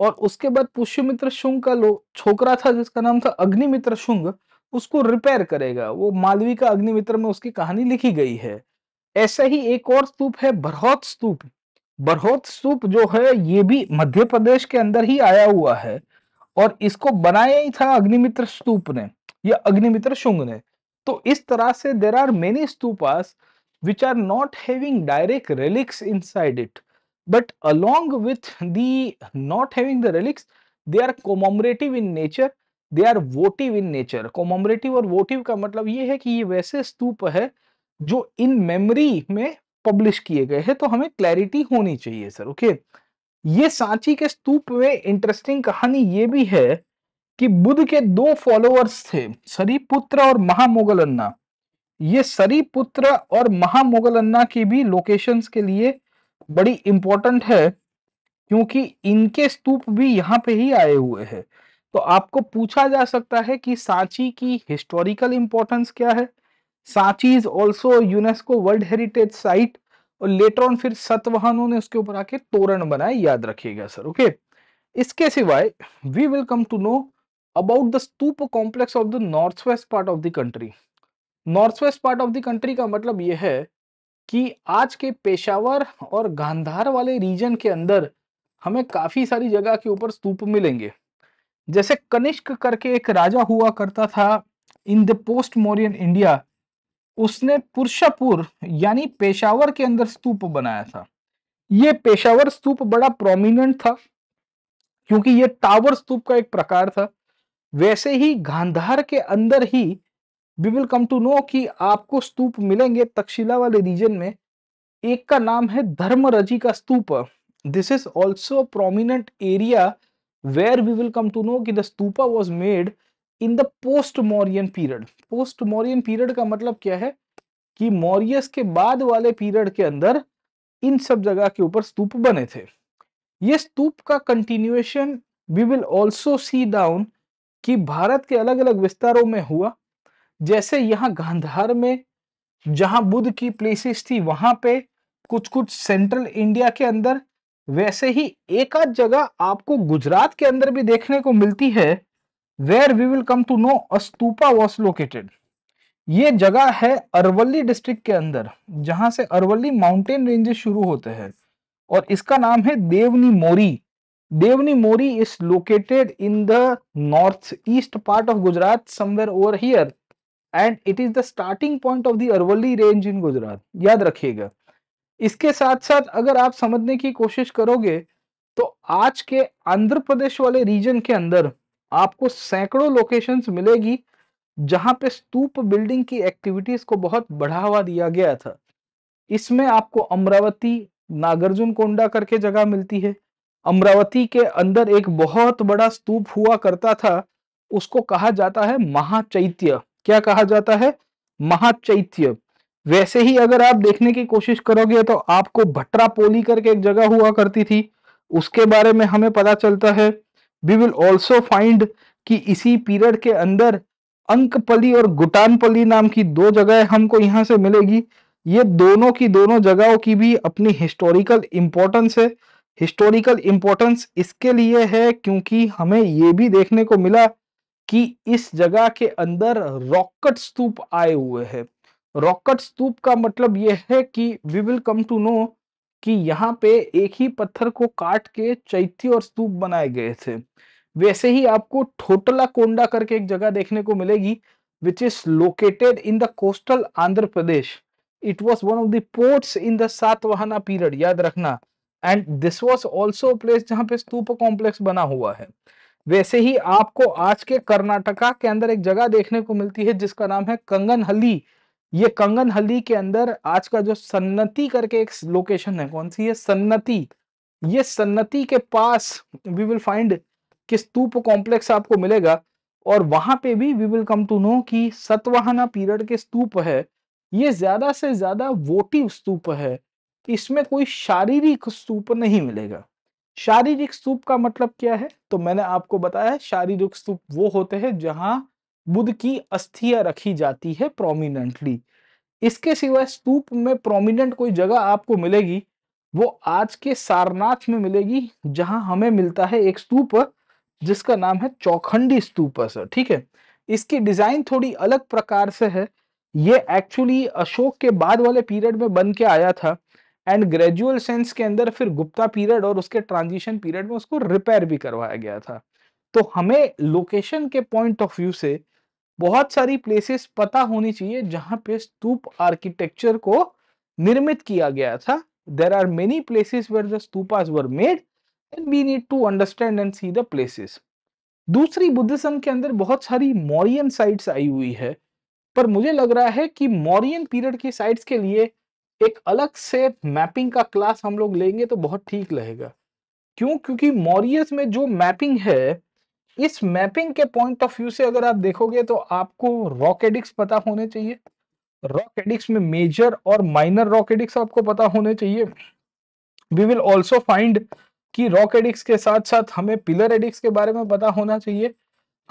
और उसके बाद पुष्यमित्र शुंग का लो छोकरा था जिसका नाम था अग्निमित्र शुंग उसको रिपेयर करेगा वो मालवी का अग्निमित्र में उसकी कहानी लिखी गई है ऐसा ही एक और स्तूप है बरहोत स्तूप बरहोत स्तूप जो है ये भी मध्य प्रदेश के अंदर ही आया हुआ है और इसको बनाया ही था अग्निमित्र स्तूप ने या अग्निमित्र शुंग ने तो इस तरह से there are many stupas which are not having direct relics inside it but along with the not having the relics they are commemorative in nature they are votive in nature commemorative और votive का मतलब ये है कि ये वैसे स्तूप है जो इन मेमोरी में पब्लिश किए गए हैं तो हमें क्लैरिटी होनी चाहिए सर ओके ये सांची के स्तूप में इंटरेस्टिंग कहानी ये भी है कि बुद्ध के दो फॉलोअर्स थे सरीपुत्र और महामोगल अन्ना ये सरीपुत्र और महामोगल अन्ना की भी लोकेशंस के लिए बड़ी इंपॉर्टेंट है क्योंकि इनके स्तूप भी यहाँ पे ही आए हुए हैं तो आपको पूछा जा सकता है कि सांची की हिस्टोरिकल इंपॉर्टेंस क्या है Sanchi is also UNESCO world heritage site और लेटर ऑन फिर सतवाहनों ने उसके ऊपर आके तोरण बनाए याद रखिएगा सर ओके इसके सिवाय we will come to know about the stupa complex of the north west part of the country north west part of the country का मतलब यह है कि आज के पेशावर और गांधार वाले रीजन के अंदर हमें काफी सारी जगह के ऊपर स्तूप मिलेंगे जैसे कनिष्क करके एक राजा हुआ करता था in the post Mauryan India उसने पुरशापुर यानी पेशावर के अंदर स्तूप बनाया था ये पेशावर स्तूप बड़ा प्रोमिनेंट था क्योंकि ये टावर स्तूप का एक प्रकार था वैसे ही गांधार के अंदर ही we will come to know कि आपको स्तूप मिलेंगे तक्षशिला वाले रीजन में एक का नाम है धर्मरजी का stupa this is also prominent area where we will come to know कि the stupa was made in the post Mauryan period post Mauryan period का मतलब क्या है कि मौर्यस के बाद वाले पीरियड के अंदर इन सब जगह के ऊपर स्तूप बने थे ये स्तूप का continuation we will also see down कि भारत के अलग अलग विस्तारों में हुआ जैसे यहाँ गांधार में जहां बुद्ध की प्लेसेस थी वहां पे कुछ कुछ सेंट्रल इंडिया के अंदर वैसे ही एक आध जगह आपको गुजरात के अंदर भी देखने को मिलती है where we will come to know अस्तूपा वॉज लोकेटेड ये जगह है अरवली डिस्ट्रिक्ट के अंदर जहां से अरवली माउंटेन रेंजेस शुरू होते हैं और इसका नाम है Devni Mori Devni Mori is located in the north east part of Gujarat somewhere over here and it is the starting point of the Aravalli range in Gujarat याद रखिएगा इसके साथ साथ अगर आप समझने की कोशिश करोगे तो आज के आंध्र प्रदेश वाले रीजन के अंदर आपको सैकड़ों लोकेशंस मिलेगी जहां पे स्तूप बिल्डिंग की एक्टिविटीज को बहुत बढ़ावा दिया गया था इसमें आपको अमरावती नागार्जुन कोंडा करके जगह मिलती है अमरावती के अंदर एक बहुत बड़ा स्तूप हुआ करता था उसको कहा जाता है महाचैत्य क्या कहा जाता है महाचैत्य वैसे ही अगर आप देखने की कोशिश करोगे तो आपको भट्टा पोली करके एक जगह हुआ करती थी उसके बारे में हमें पता चलता है वी विल ऑल्सो फाइंड कि इसी पीरियड के अंदर अंकपली और गुटानपली नाम की दो जगह हमको यहाँ से मिलेगी ये दोनों की दोनों जगहों की भी अपनी हिस्टोरिकल इम्पोर्टेंस है हिस्टोरिकल इम्पोर्टेंस इसके लिए है क्योंकि हमें ये भी देखने को मिला कि इस जगह के अंदर रॉकेट स्तूप आए हुए हैं रॉकेट स्तूप का मतलब यह है कि we will come to know कि यहाँ पे एक ही पत्थर को काट के चैत्य और स्तूप बनाए गए थे वैसे ही आपको ठोटला कोंडा करके एक जगह देखने को मिलेगी which is located in the coastal Andhra Pradesh it was one of the ports in the Satwahana याद रखना and this was also place जहां पे स्तूप कॉम्प्लेक्स बना हुआ है वैसे ही आपको आज के कर्नाटका के अंदर एक जगह देखने को मिलती है जिसका नाम है कंगनहली ये कंगन हल्दी के अंदर आज का जो सन्नति करके एक लोकेशन है कौन सी है सन्नति ये सन्नति के पास वी विल फाइंड कि स्तूप कॉम्प्लेक्स आपको मिलेगा और वहां पे भी we will come to know कि सतवाहना पीरियड के स्तूप है ये ज्यादा से ज्यादा वोटिव स्तूप है इसमें कोई शारीरिक स्तूप नहीं मिलेगा शारीरिक स्तूप का मतलब क्या है तो मैंने आपको बताया शारीरिक स्तूप वो होते हैं जहां बुद्ध की अस्थियां रखी जाती है प्रोमिनेंटली इसके सिवा स्तूप में प्रोमिनेंट कोई जगह आपको मिलेगी वो आज के सारनाथ में मिलेगी जहां हमें मिलता है एक स्तूप जिसका नाम है चौखंडी स्तूप सर ठीक है इसकी डिजाइन थोड़ी अलग प्रकार से है ये एक्चुअली अशोक के बाद वाले पीरियड में बन के आया था एंड ग्रेजुअल सेंस के अंदर फिर गुप्ता पीरियड और उसके ट्रांजिशन पीरियड में उसको रिपेयर भी करवाया गया था तो हमें लोकेशन के पॉइंट ऑफ व्यू से बहुत सारी प्लेसेस पता होनी चाहिए जहां पे स्तूप आर्किटेक्चर को निर्मित किया गया था there are many places where the stupas were made and we need to understand and see the places दूसरी बुद्धिज्म के अंदर बहुत सारी मॉरियन साइट्स आई हुई है पर मुझे लग रहा है कि मॉरियन पीरियड की साइट्स के लिए एक अलग से मैपिंग का क्लास हम लोग लेंगे तो बहुत ठीक रहेगा क्यों क्योंकि मॉरियस में जो मैपिंग है इस मैपिंग के पॉइंट ऑफ व्यू से अगर आप देखोगे तो आपको रॉकेडिक्स पता होने चाहिए रॉकेडिक्स में मेजर और माइनर रॉकेडिक्स आपको पता होने चाहिए वी विल ऑल्सो फाइंड कि रॉकेडिक्स के साथ साथ हमें पिलर एडिक्स के बारे में पता होना चाहिए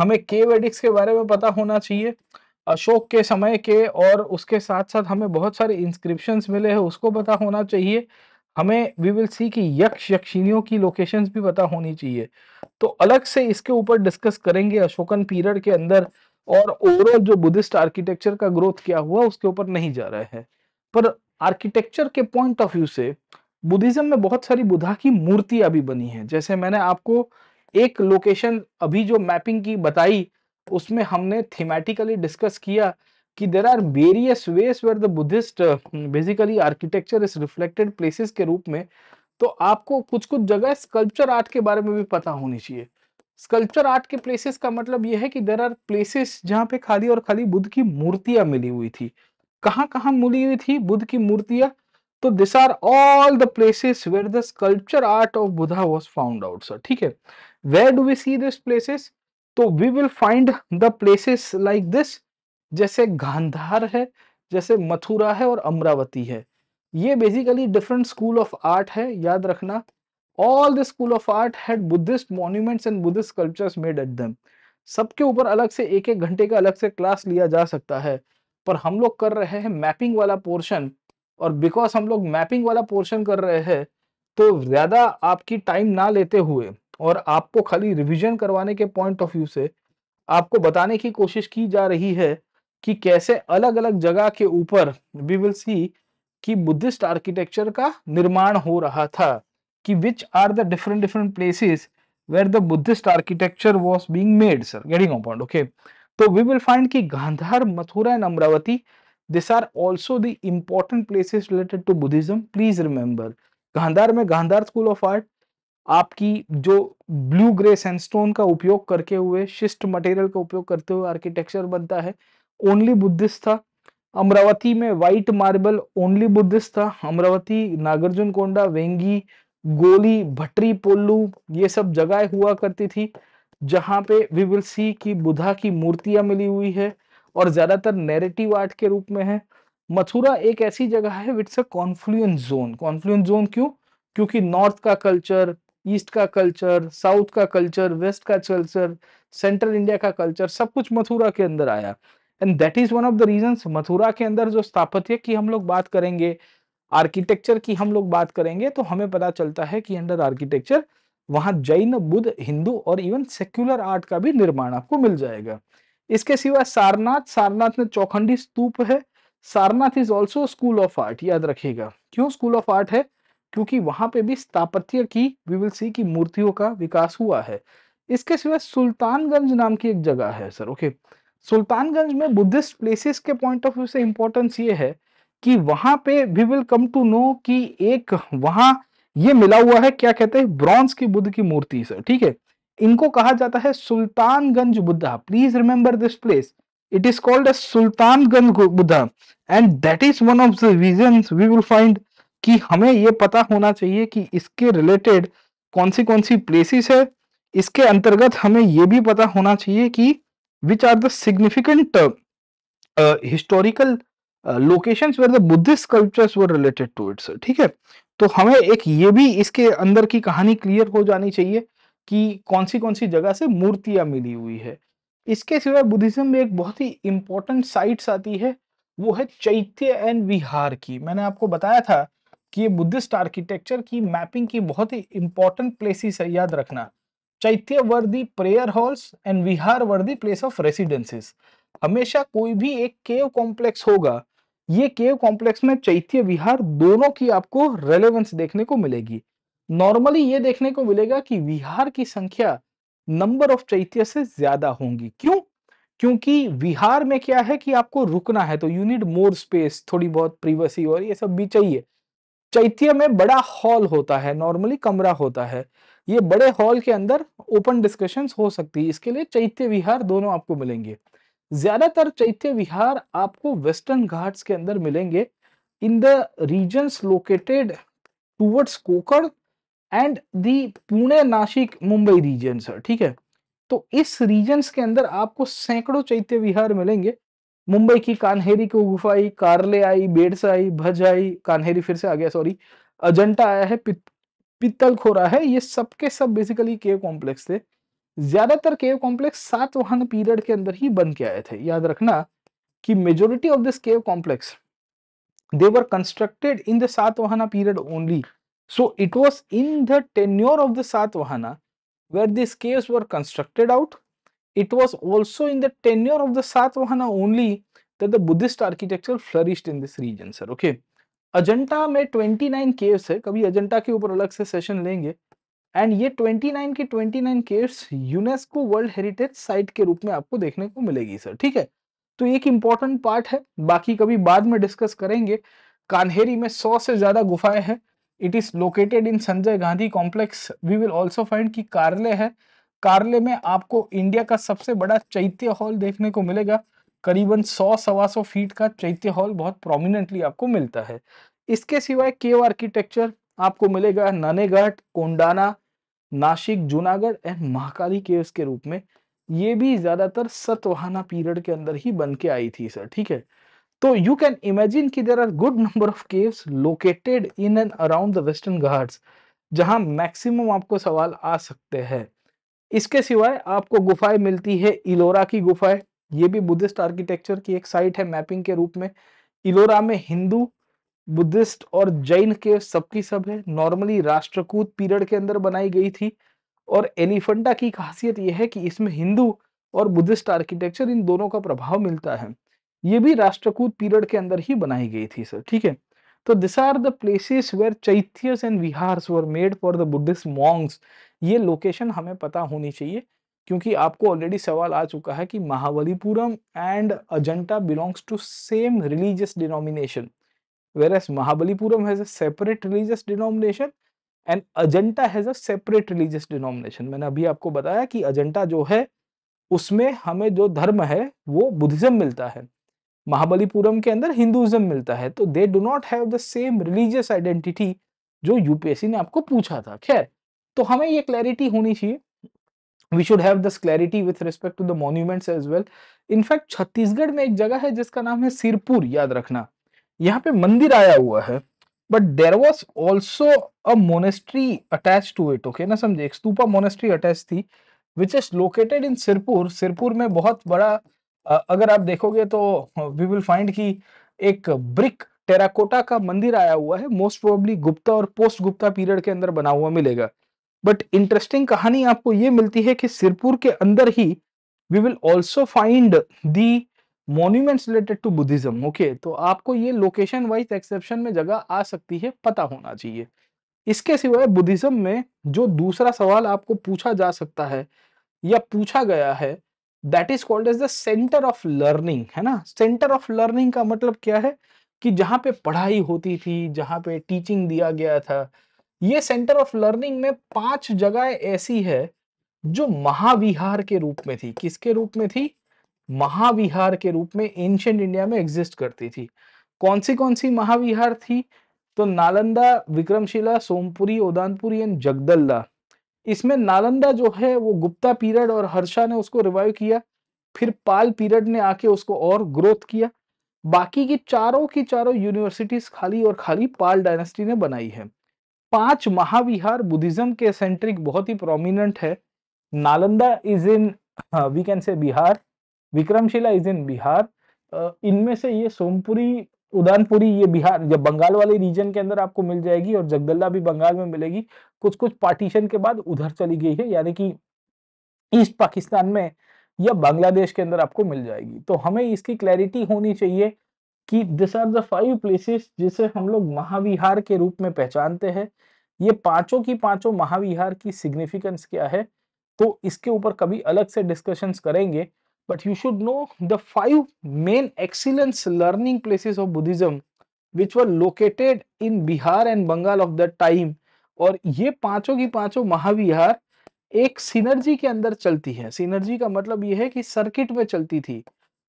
हमें केव एडिक्स के बारे में पता होना चाहिए अशोक के समय के और उसके साथ साथ हमें बहुत सारे इंस्क्रिप्शन मिले हैं उसको पता होना चाहिए हमें वी विल सी कि यक्ष यक्षिणियों की लोकेशंस भी पता होनी चाहिए तो अलग से इसके ऊपर डिस्कस करेंगे अशोकन पीरियड के अंदर और ओवरऑल जो बुद्धिस्ट आर्किटेक्चर का ग्रोथ क्या हुआ उसके ऊपर नहीं जा रहा है पर आर्किटेक्चर के पॉइंट ऑफ व्यू से बुद्धिज्म में बहुत सारी बुधा की मूर्तियां भी बनी हैं जैसे मैंने आपको एक लोकेशन अभी जो मैपिंग की बताई उसमें हमने थीमेटिकली डिस्कस किया कि there are various ways where the Buddhist basically architecture is reflected places के रूप में तो आपको कुछ कुछ जगह स्कल्पचर आर्ट के बारे में भी पता होनी चाहिए स्कल्पचर आर्ट के प्लेसेस का मतलब यह है कि देर आर प्लेसेस जहाँ पे खाली और खाली बुद्ध की मूर्तियां मिली हुई थी कहाँ कहाँ मिली हुई थी बुद्ध की मूर्तियां तो this are all the places where the sculpture art of Buddha was found out sir ठीक है where do we see this places तो we will find the places like this जैसे गांधार है जैसे मथुरा है और अमरावती है ये basically different school of art है याद रखना all the school of art had Buddhist monuments and Buddhist cultures made at them सबके ऊपर अलग से एक एक घंटे का अलग से क्लास लिया जा सकता है पर हम लोग कर रहे हैं मैपिंग वाला पोर्शन और बिकॉज हम लोग मैपिंग वाला पोर्शन कर रहे हैं तो ज़्यादा आपकी टाइम ना लेते हुए और आपको खाली रिविजन करवाने के पॉइंट ऑफ व्यू से आपको बताने की कोशिश की जा रही है कि कैसे अलग अलग जगह के ऊपर वी विल सी कि बुद्धिस्ट आर्किटेक्चर का निर्माण हो रहा था कि which are the different different places where the Buddhist architecture was being made sir getting a point okay तो वी विल फाइंड कि Gandhara Mathura and Amaravati this are also the important places related to Buddhism please remember Gandhara में Gandhara school of art आपकी जो blue grey sandstone का उपयोग करके हुए शिष्ट मटेरियल का उपयोग करते हुए आर्किटेक्चर बनता है ओनली बुद्धिस्ट था अमरावती में व्हाइट मार्बल ओनली बुद्धिस्ट था अमरावती नागार्जुन कोंडा वेंगी गोली भटरी पोल्लू ये सब जगह हुआ करती थी जहाँ पे वी विल सी कि बुधा की मूर्तियां मिली हुई है और ज्यादातर नेरेटिव आर्ट के रूप में है मथुरा एक ऐसी जगह है it's a confluence zone confluence zone क्यों क्योंकि नॉर्थ का कल्चर ईस्ट का कल्चर साउथ का कल्चर वेस्ट का कल्चर सेंट्रल इंडिया का कल्चर सब कुछ मथुरा के अंदर आया and that is one of the reason Mathura के अंदर जो स्थापत्य की हम लोग बात करेंगे आर्किटेक्चर की हम लोग बात करेंगे तो हमें पता चलता है कि अंडर आर्किटेक्चर वहां जैन बुद्ध हिंदू और इवन सेक्युलर आर्ट का भी निर्माण आपको मिल जाएगा इसके सिवा सारनाथ सारनाथ में चौखंडी स्तूप है Sarnath is also school of art याद रखिएगा क्यों स्कूल ऑफ आर्ट है क्योंकि वहां पे भी स्थापत्य की वी विल सी की मूर्तियों का विकास हुआ है इसके सिवा सुल्तानगंज नाम की एक जगह है सर ओके okay? सुल्तानगंज में बुद्धिस्ट प्लेसेस के पॉइंट ऑफ व्यू से इम्पोर्टेंस ये है कि वहां पे we will come to know कि एक वहां ये मिला हुआ है क्या कहते हैं ब्रॉन्ज की बुद्ध की मूर्ति से ठीक है इनको कहा जाता है Sultanganj Buddha please remember this place it is called a Sultanganj Buddha and that is one of the reason we will find कि हमें ये पता होना चाहिए कि इसके रिलेटेड कौन सी कौन सी प्लेसेस है इसके अंतर्गत हमें ये भी पता होना चाहिए कि which are the significant uh, uh, historical locations where the Buddhist cultures were related to its ठीक है तो हमें एक ये भी इसके अंदर की कहानी क्लियर हो जानी चाहिए कि कौन सी कौन सी जगह से मूर्तियां मिली हुई है इसके सिवा बुद्धिज्म में एक बहुत ही इम्पोर्टेंट साइट्स आती है वो है चैत्य एंड विहार की मैंने आपको बताया था कि ये बुद्धिस्ट आर्किटेक्चर की मैपिंग की बहुत ही इम्पोर्टेंट प्लेसिस है याद रखना chaitya were the prayer halls and vihar were the place of residences हमेशा कोई भी एक केव कॉम्प्लेक्स होगा ये केव कॉम्प्लेक्स में चैत्य विहार दोनों की आपको रेलेवेंस देखने को मिलेगी नॉर्मली ये देखने को मिलेगा कि विहार की संख्या नंबर ऑफ चैत्य से ज्यादा होंगी क्यों क्योंकि विहार में क्या है कि आपको रुकना है तो यू नीड मोर स्पेस थोड़ी बहुत प्रीवसी और ये सब भी चाहिए चैत्य में बड़ा हॉल होता है नॉर्मली कमरा होता है ये बड़े हॉल के अंदर ओपन डिस्कशन हो सकती है इसके लिए चैत्य विहार दोनों आपको मिलेंगे ज्यादातर चैत्य विहार आपको वेस्टर्न घाट्स के अंदर मिलेंगे in the region located towards कोकड़ and the Pune Nashik Mumbai region ठीक है तो इस रीजन के अंदर आपको सैकड़ों चैत्य विहार मिलेंगे मुंबई की कान्हेरी की गुफाई कार्ले आई बेडसाई भज आई कान्हेरी फिर से आ गया सॉरी अजंटा आया है पित्तल खोरा है ये सबके सब बेसिकली केव कॉम्प्लेक्स थे ज्यादातर केव कॉम्प्लेक्स सात वाहन पीरियड के अंदर ही बन के आए थे याद रखना कि majority of this cave complex they were constructed in the Satavahana period only so it was in the tenure of the Satavahana where this cave were constructed out it was also in the tenure of the Satavahana only the Buddhist architecture flourished in this region sir okay Ajanta में 29 nine caves है कभी अजंटा के ऊपर अलग से session लेंगे and ये 29 के 29 caves UNESCO world heritage site के रूप में आपको देखने को मिलेगी सर ठीक है तो एक इम्पॉर्टेंट पार्ट है बाकी कभी बाद में डिस्कस करेंगे कान्हेरी में सौ से ज्यादा गुफाएं हैं it is located in Sanjay Gandhi complex we will also find की कार्ले है कार्ले में आपको इंडिया का सबसे बड़ा चैत्य हॉल देखने को मिलेगा करीबन सौ सवा सौ फीट का चैत्य हॉल बहुत प्रोमिनेंटली आपको मिलता है इसके सिवाय केव आर्किटेक्चर आपको मिलेगा ननेगढ़ कोंडाना नासिक जूनागढ़ एंड महाकाली केव्स के रूप में ये भी ज्यादातर सतवाहना पीरियड के अंदर ही बन के आई थी सर ठीक है तो यू कैन इमेजिन की there are good number of caves located in and around the western ghats जहां मैक्सिमम आपको सवाल आ सकते हैं इसके सिवाय आपको गुफाएं मिलती है इलोरा की गुफाएं ये भी बुद्धिस्ट आर्किटेक्चर की एक साइट है मैपिंग के रूप में इलोरा में हिंदू बुद्धिस्ट और जैन के सबकी सब है नॉर्मली राष्ट्रकूट पीरियड के अंदर बनाई गई थी और एलिफेंटा की खासियत यह है कि इसमें हिंदू और बुद्धिस्ट आर्किटेक्चर इन दोनों का प्रभाव मिलता है ये भी राष्ट्रकूट पीरियड के अंदर ही बनाई गई थी सर ठीक है तो this are the places where chaityas and viharas were made for the Buddhist monks ये लोकेशन हमें पता होनी चाहिए क्योंकि आपको ऑलरेडी सवाल आ चुका है कि Mahabalipuram and Ajanta belongs to same religious denomination whereas Mahabalipuram has separate religious denomination and Ajanta has a separate religious denomination मैंने अभी आपको बताया कि अजंटा जो है उसमें हमें जो धर्म है वो बुद्धिज्म मिलता है महाबलीपुरम के अंदर हिंदुज्म मिलता है तो they do not have the same religious identity जो यूपीएससी ने आपको पूछा था खैर तो हमें ये क्लैरिटी होनी चाहिए we should have this clarity with respect to the monuments as well in fact Chhattisgarh में एक जगह है जिसका नाम है सिरपुर याद रखना यहाँ पे मंदिर आया हुआ है but there was also a monastery attach to it okay ना समझे एक स्तूपा मोनेस्ट्री अटैच थी which is located in Sirpur Sirpur में बहुत बड़ा अगर आप देखोगे तो वी विल फाइंड की एक ब्रिक टेराकोटा का मंदिर आया हुआ है मोस्ट प्रोबली गुप्ता और पोस्ट गुप्ता पीरियड के अंदर बना हुआ मिलेगा बट इंटरेस्टिंग कहानी आपको ये मिलती है कि सिरपुर के अंदर ही we will also find the monuments related to Buddhism okay तो आपको ये लोकेशन वाइज एक्सेप्शन में जगह आ सकती है पता होना चाहिए इसके सिवाय बुद्धिज्म में जो दूसरा सवाल आपको पूछा जा सकता है या पूछा गया है that is called as the centre of learning है ना सेंटर ऑफ लर्निंग का मतलब क्या है कि जहाँ पे पढ़ाई होती थी जहाँ पे टीचिंग दिया गया था ये सेंटर ऑफ लर्निंग में पांच जगह ऐसी है जो महाविहार के रूप में थी किसके रूप में थी महाविहार के रूप में एंशियंट इंडिया में एग्जिस्ट करती थी कौन सी कौन सी महाविहार थी तो नालंदा विक्रमशिला सोमपुरी उदानपुरी एंड जगदल्ला इसमें नालंदा जो है वो गुप्ता पीरियड और हर्षा ने उसको रिवाइव किया फिर पाल पीरियड ने आके उसको और ग्रोथ किया बाकी की चारों की चारों यूनिवर्सिटीज खाली और खाली पाल डायनेस्टी ने बनाई है पांच महाविहार बुद्धिज्म के सेंट्रिक बहुत ही प्रोमिनेंट है Nalanda is in we can say Bihar Vikramashila is in Bihar इनमें से ये सोमपुरी उदानपुरी ये बिहार या बंगाल वाले रीजन के अंदर आपको मिल जाएगी और जगदल्ला भी बंगाल में मिलेगी कुछ कुछ पार्टीशन के बाद उधर चली गई है यानी कि ईस्ट पाकिस्तान में या बांग्लादेश के अंदर आपको मिल जाएगी तो हमें इसकी क्लैरिटी होनी चाहिए कि this are the five places जिसे हम लोग महाविहार के रूप में पहचानते हैं ये पांचों की पांचों महाविहार की सिग्निफिकेंस क्या है तो इसके ऊपर कभी अलग से डिस्कशंस करेंगे but you should know the five main excellence learning places of Buddhism which were located in Bihar and Bengal of the time और ये पांचों की पांचों महाविहार एक सिनर्जी के अंदर चलती है सिनर्जी का मतलब यह है कि सर्किट में चलती थी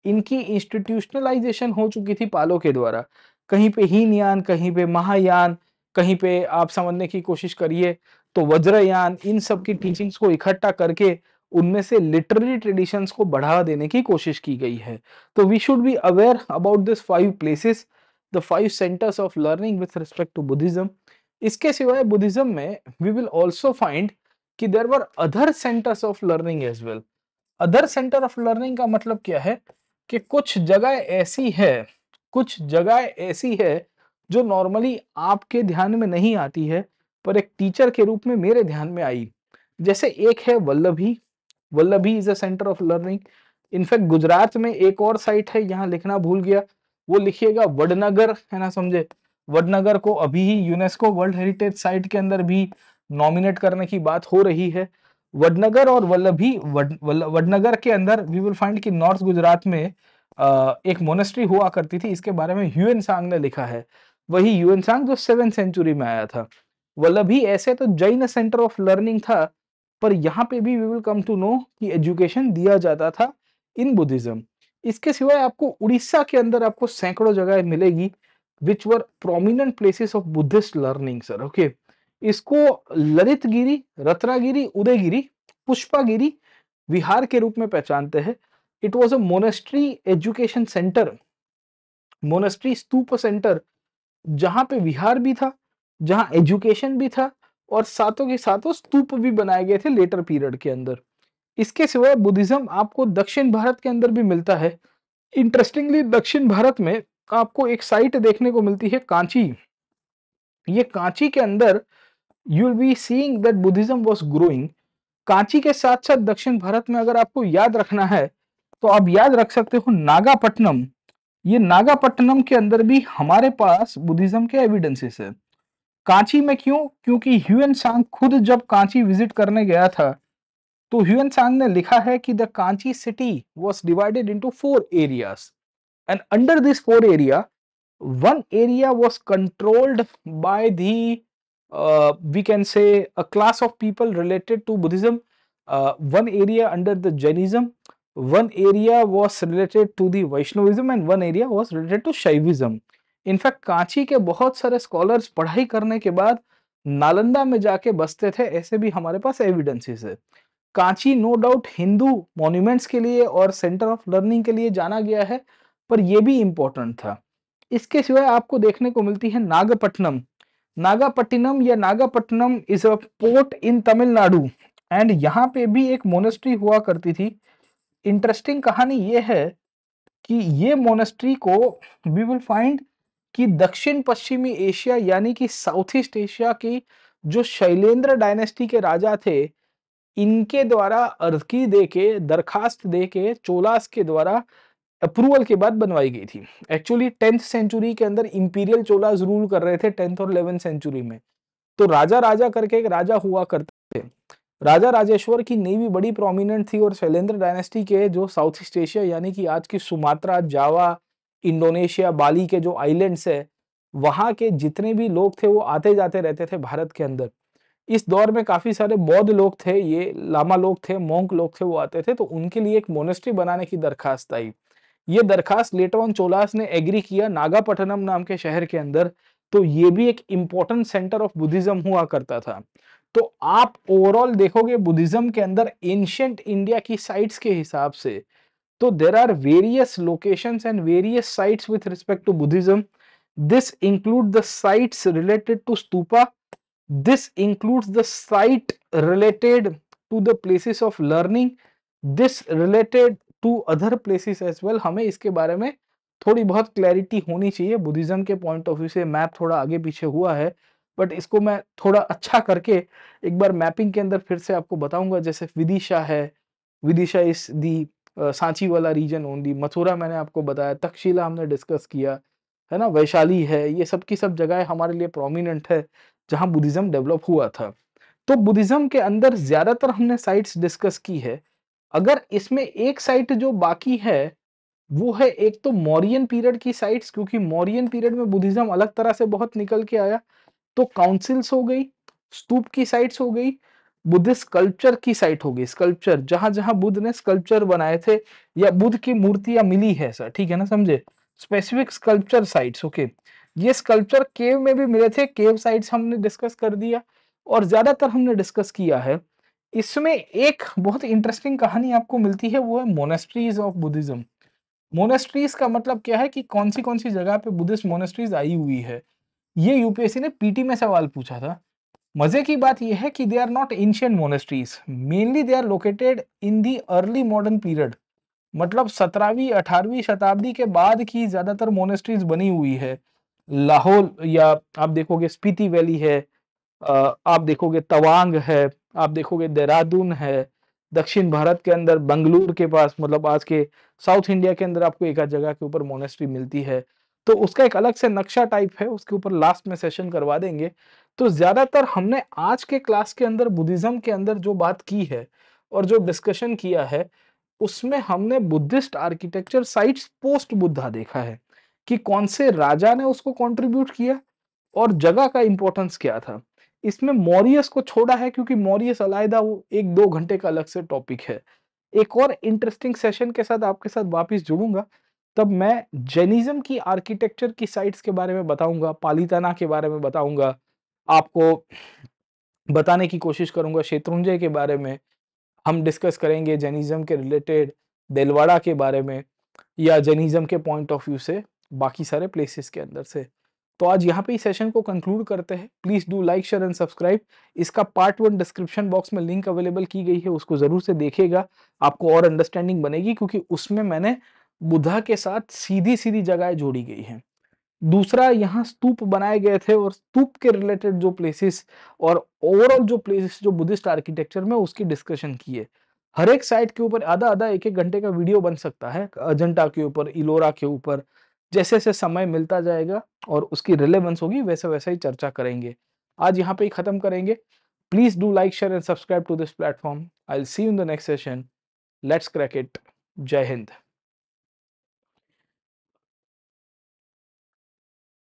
इनकी इंस्टीट्यूशनलाइजेशन हो चुकी थी पालों के द्वारा कहीं पे हीनयान कहीं पे महायान कहीं पे आप समझने की कोशिश करिए तो वज्रयान इन सब की टीचिंग्स को इकट्ठा करके उनमें से लिटररी ट्रेडिशंस को बढ़ावा देने की कोशिश की गई है तो we should be aware about this five places the five centres of learning with respect to Buddhism इसके सिवाय बुद्धिज्म में वी विल ऑल्सो फाइंड कि there were other centres of learning as well other centre of learning का मतलब क्या है कि कुछ जगह ऐसी है कुछ जगह ऐसी है जो नॉर्मली आपके ध्यान में नहीं आती है पर एक टीचर के रूप में मेरे ध्यान में आई जैसे एक है Vallabhi Vallabhi is a centre of learning in fact Gujarat में एक और साइट है यहाँ लिखना भूल गया वो लिखिएगा वडनगर है ना समझे वडनगर को अभी ही यूनेस्को वर्ल्ड हेरिटेज साइट के अंदर भी नॉमिनेट करने की बात हो रही है वडनगर और वल्लभी वडनगर के अंदर वी विल फाइंड कि नॉर्थ गुजरात में एक मोनेस्ट्री हुआ करती थी इसके बारे में ह्यूएन सांग ने लिखा है वही ह्यूएन सांग जो सेवन सेंचुरी में आया था वल्लभी ऐसे तो जैन सेंटर ऑफ लर्निंग था पर यहाँ पे भी we will come to know कि एजुकेशन दिया जाता था इन बुद्धिज्म इसके सिवाय आपको उड़ीसा के अंदर आपको सैकड़ों जगह मिलेगी which were prominent places of Buddhist learning sir okay okay? इसको ललित गिरी रत्नागिरी उदयगिरी पुष्पागिरी विहार के रूप में पहचानते हैं it was a monastery education centre monastery stupa centre जहां पे विहार भी था जहां एजुकेशन भी था और सातों के सातों स्तूप भी बनाए गए थे लेटर पीरियड के अंदर इसके सिवाय बुद्धिज्म आपको दक्षिण भारत के अंदर भी मिलता है इंटरेस्टिंगली दक्षिण भारत में आपको एक साइट देखने को मिलती है कांची ये कांची के अंदर you will be seeing that Buddhism was growing Kanchi के साथ साथ दक्षिण भारत में अगर आपको याद रखना है तो आप याद रख सकते हो नागापट्टनम ये नागापट्टनम के अंदर भी हमारे पास बुद्धिज्म के एविडेंसेस है कांची में क्यों क्योंकि ह्यूएन सांग खुद जब कांची विजिट करने गया था तो ह्यूएन सांग ने लिखा है कि the Kanchi city was divided into four areas and under this four area one area was controlled by the uh, we can say a class of people related to Buddhism. Uh, one area under the Jainism, one area was related to the Vaishnavism and one area was related to Shaivism. in in fact Kanchi के बहुत सारे scholars पढ़ाई करने के बाद नालंदा में जाके baste the aise bhi hamare paas evidences hai kanchi no doubt hindu monuments ke liye aur center of learning ke liye jana gaya hai par ye bhi important tha इसके सिवाय आपको देखने को मिलती है नागपट्टनम नागापट्टिनम या Nagapattanam is a port in Tamil Nadu and यहाँ पे भी एक मोनेस्ट्री हुआ करती थी इंटरेस्टिंग कहानी ये है कि ये मोनेस्ट्री को वी विल फाइंड कि दक्षिण पश्चिमी एशिया यानी कि साउथ ईस्ट एशिया की जो शैलेंद्र डायनेस्टी के राजा थे इनके द्वारा अर्धकी दे के दरखास्त दे के चोलास के द्वारा अप्रूवल के बाद बनवाई गई थी एक्चुअली टेंथ सेंचुरी के अंदर इंपीरियल चोलाज रूल कर रहे थे टेंथ और इलेवेंथ सेंचुरी में तो राजा राजा करके एक राजा हुआ करते थे राजा राजेश्वर की नेवी बड़ी प्रोमिनेंट थी और शैलेंद्र डायनेस्टी के जो साउथ ईस्ट एशिया यानी कि आज की सुमात्रा जावा इंडोनेशिया बाली के जो आइलैंड्स है वहाँ के जितने भी लोग थे वो आते जाते रहते थे भारत के अंदर इस दौर में काफ़ी सारे बौद्ध लोग थे ये लामा लोग थे मोंक लोग थे वो आते थे तो उनके लिए एक मोनेस्ट्री बनाने की दरखास्त आई ये दरखास्त लेटर ऑन चोलास ने एग्री किया नागापटनम नाम के शहर के अंदर तो ये भी एक इंपॉर्टेंट सेंटर ऑफ बुद्धिज्म हुआ करता था तो आप ओवरऑल देखोगे बुद्धिज्म के अंदर एंशियंट इंडिया की साइट्स के हिसाब से तो there are various location and various sites with respect to Buddhism this include the sites related to stupa this include the site related to the places of learning this related to other places as well हमें इसके बारे में थोड़ी बहुत clarity होनी चाहिए Buddhism के point of view से मैप थोड़ा आगे पीछे हुआ है बट इसको मैं थोड़ा अच्छा करके एक बार मैपिंग के अंदर फिर से आपको बताऊंगा जैसे विदिशा है विदिशा इज दी सांची वाला रीजन ओनली मथुरा मैंने आपको बताया तक्षशिला हमने डिस्कस किया है ना वैशाली है ये सब की सब जगह हमारे लिए प्रोमिनेंट है जहाँ बुद्धिज्म डेवलप हुआ था तो बुद्धिज्म के अंदर ज़्यादातर हमने साइट्स डिस्कस की है अगर इसमें एक साइट जो बाकी है वो है एक तो मौरियन पीरियड की साइट्स क्योंकि मौरियन पीरियड में बुद्धिज्म अलग तरह से बहुत निकल के आया तो काउंसिल्स हो गई स्तूप की साइट्स हो गई बुद्धिस्ट कल्चर की साइट हो गई स्कल्पचर जहां जहां बुद्ध ने स्कल्पचर बनाए थे या बुद्ध की मूर्तियां मिली है सर ठीक है ना समझे स्पेसिफिक स्कल्पचर साइट्स ओके ये स्कल्पचर केव में भी मिले थे केव साइट्स हमने डिस्कस कर दिया और ज्यादातर हमने डिस्कस किया है इसमें एक बहुत इंटरेस्टिंग कहानी आपको मिलती है वो है मोनेस्ट्रीज ऑफ बुद्धिज्म मोनेस्ट्रीज का मतलब क्या है कि कौन सी कौन सी जगह पे बुद्धिस्ट मोनेस्ट्रीज आई हुई है ये यूपीएससी ने पीटी में सवाल पूछा था मजे की बात यह है कि they are not ancient monasteries mainly they are located in the early modern period मतलब सत्रहवीं अठारहवीं शताब्दी के बाद की ज्यादातर मोनेस्ट्रीज बनी हुई है लाहौल या आप देखोगे स्पीति वैली है आप देखोगे तवांग है आप देखोगे देहरादून है दक्षिण भारत के अंदर बंगलूर के पास मतलब आज के साउथ इंडिया के अंदर आपको एक आध जगह के ऊपर मोनेस्ट्री मिलती है तो उसका एक अलग से नक्शा टाइप है उसके ऊपर लास्ट में सेशन करवा देंगे तो ज़्यादातर हमने आज के क्लास के अंदर बुद्धिज़्म के अंदर जो बात की है और जो डिस्कशन किया है उसमें हमने Buddhist architecture sites post Buddha देखा है कि कौन से राजा ने उसको कंट्रीब्यूट किया और जगह का इंपॉर्टेंस क्या था इसमें मॉरियस को छोड़ा है क्योंकि मॉरियस अलायदा एक दो घंटे का अलग से टॉपिक है एक और इंटरेस्टिंग सेशन के साथ आपके साथ वापस जुड़ूंगा तब मैं जेनिज्म की आर्किटेक्चर की साइट्स के बारे में बताऊंगा पालीताना के बारे में बताऊंगा आपको बताने की कोशिश करूंगा शेत्रुंजय के बारे में हम डिस्कस करेंगे जेनिज्म के रिलेटेड देलवाड़ा के बारे में या जेनिज्म के पॉइंट ऑफ व्यू से बाकी सारे प्लेसेस के अंदर से तो आज यहाँ पे सेशन को कंक्लूड करते हैं please do like share and subscribe इसका पार्ट वन डिस्क्रिप्शन बॉक्स में लिंक अवेलेबल की गई है उसको ज़रूर से देखेगा आपको और अंडरस्टैंडिंग बनेगी क्योंकि उसमें मैंने बुधा के साथ सीधी सीधी जगह जोड़ी गई है दूसरा यहाँ स्तूप बनाए गए थे और स्तूप के रिलेटेड जो प्लेसेस और ओवरऑल जो प्लेसेस जो बुद्धिस्ट आर्किटेक्चर में उसकी डिस्कशन की है हर एक साइट के ऊपर आधा आधा एक एक घंटे का वीडियो बन सकता है अजंटा के ऊपर इलोरा के ऊपर जैसे जैसे समय मिलता जाएगा और उसकी रिलेवेंस होगी वैसे वैसे ही चर्चा करेंगे आज यहाँ पे ही खत्म करेंगे please do like share and subscribe to this platform I see in the next session let's crack it Jai Hind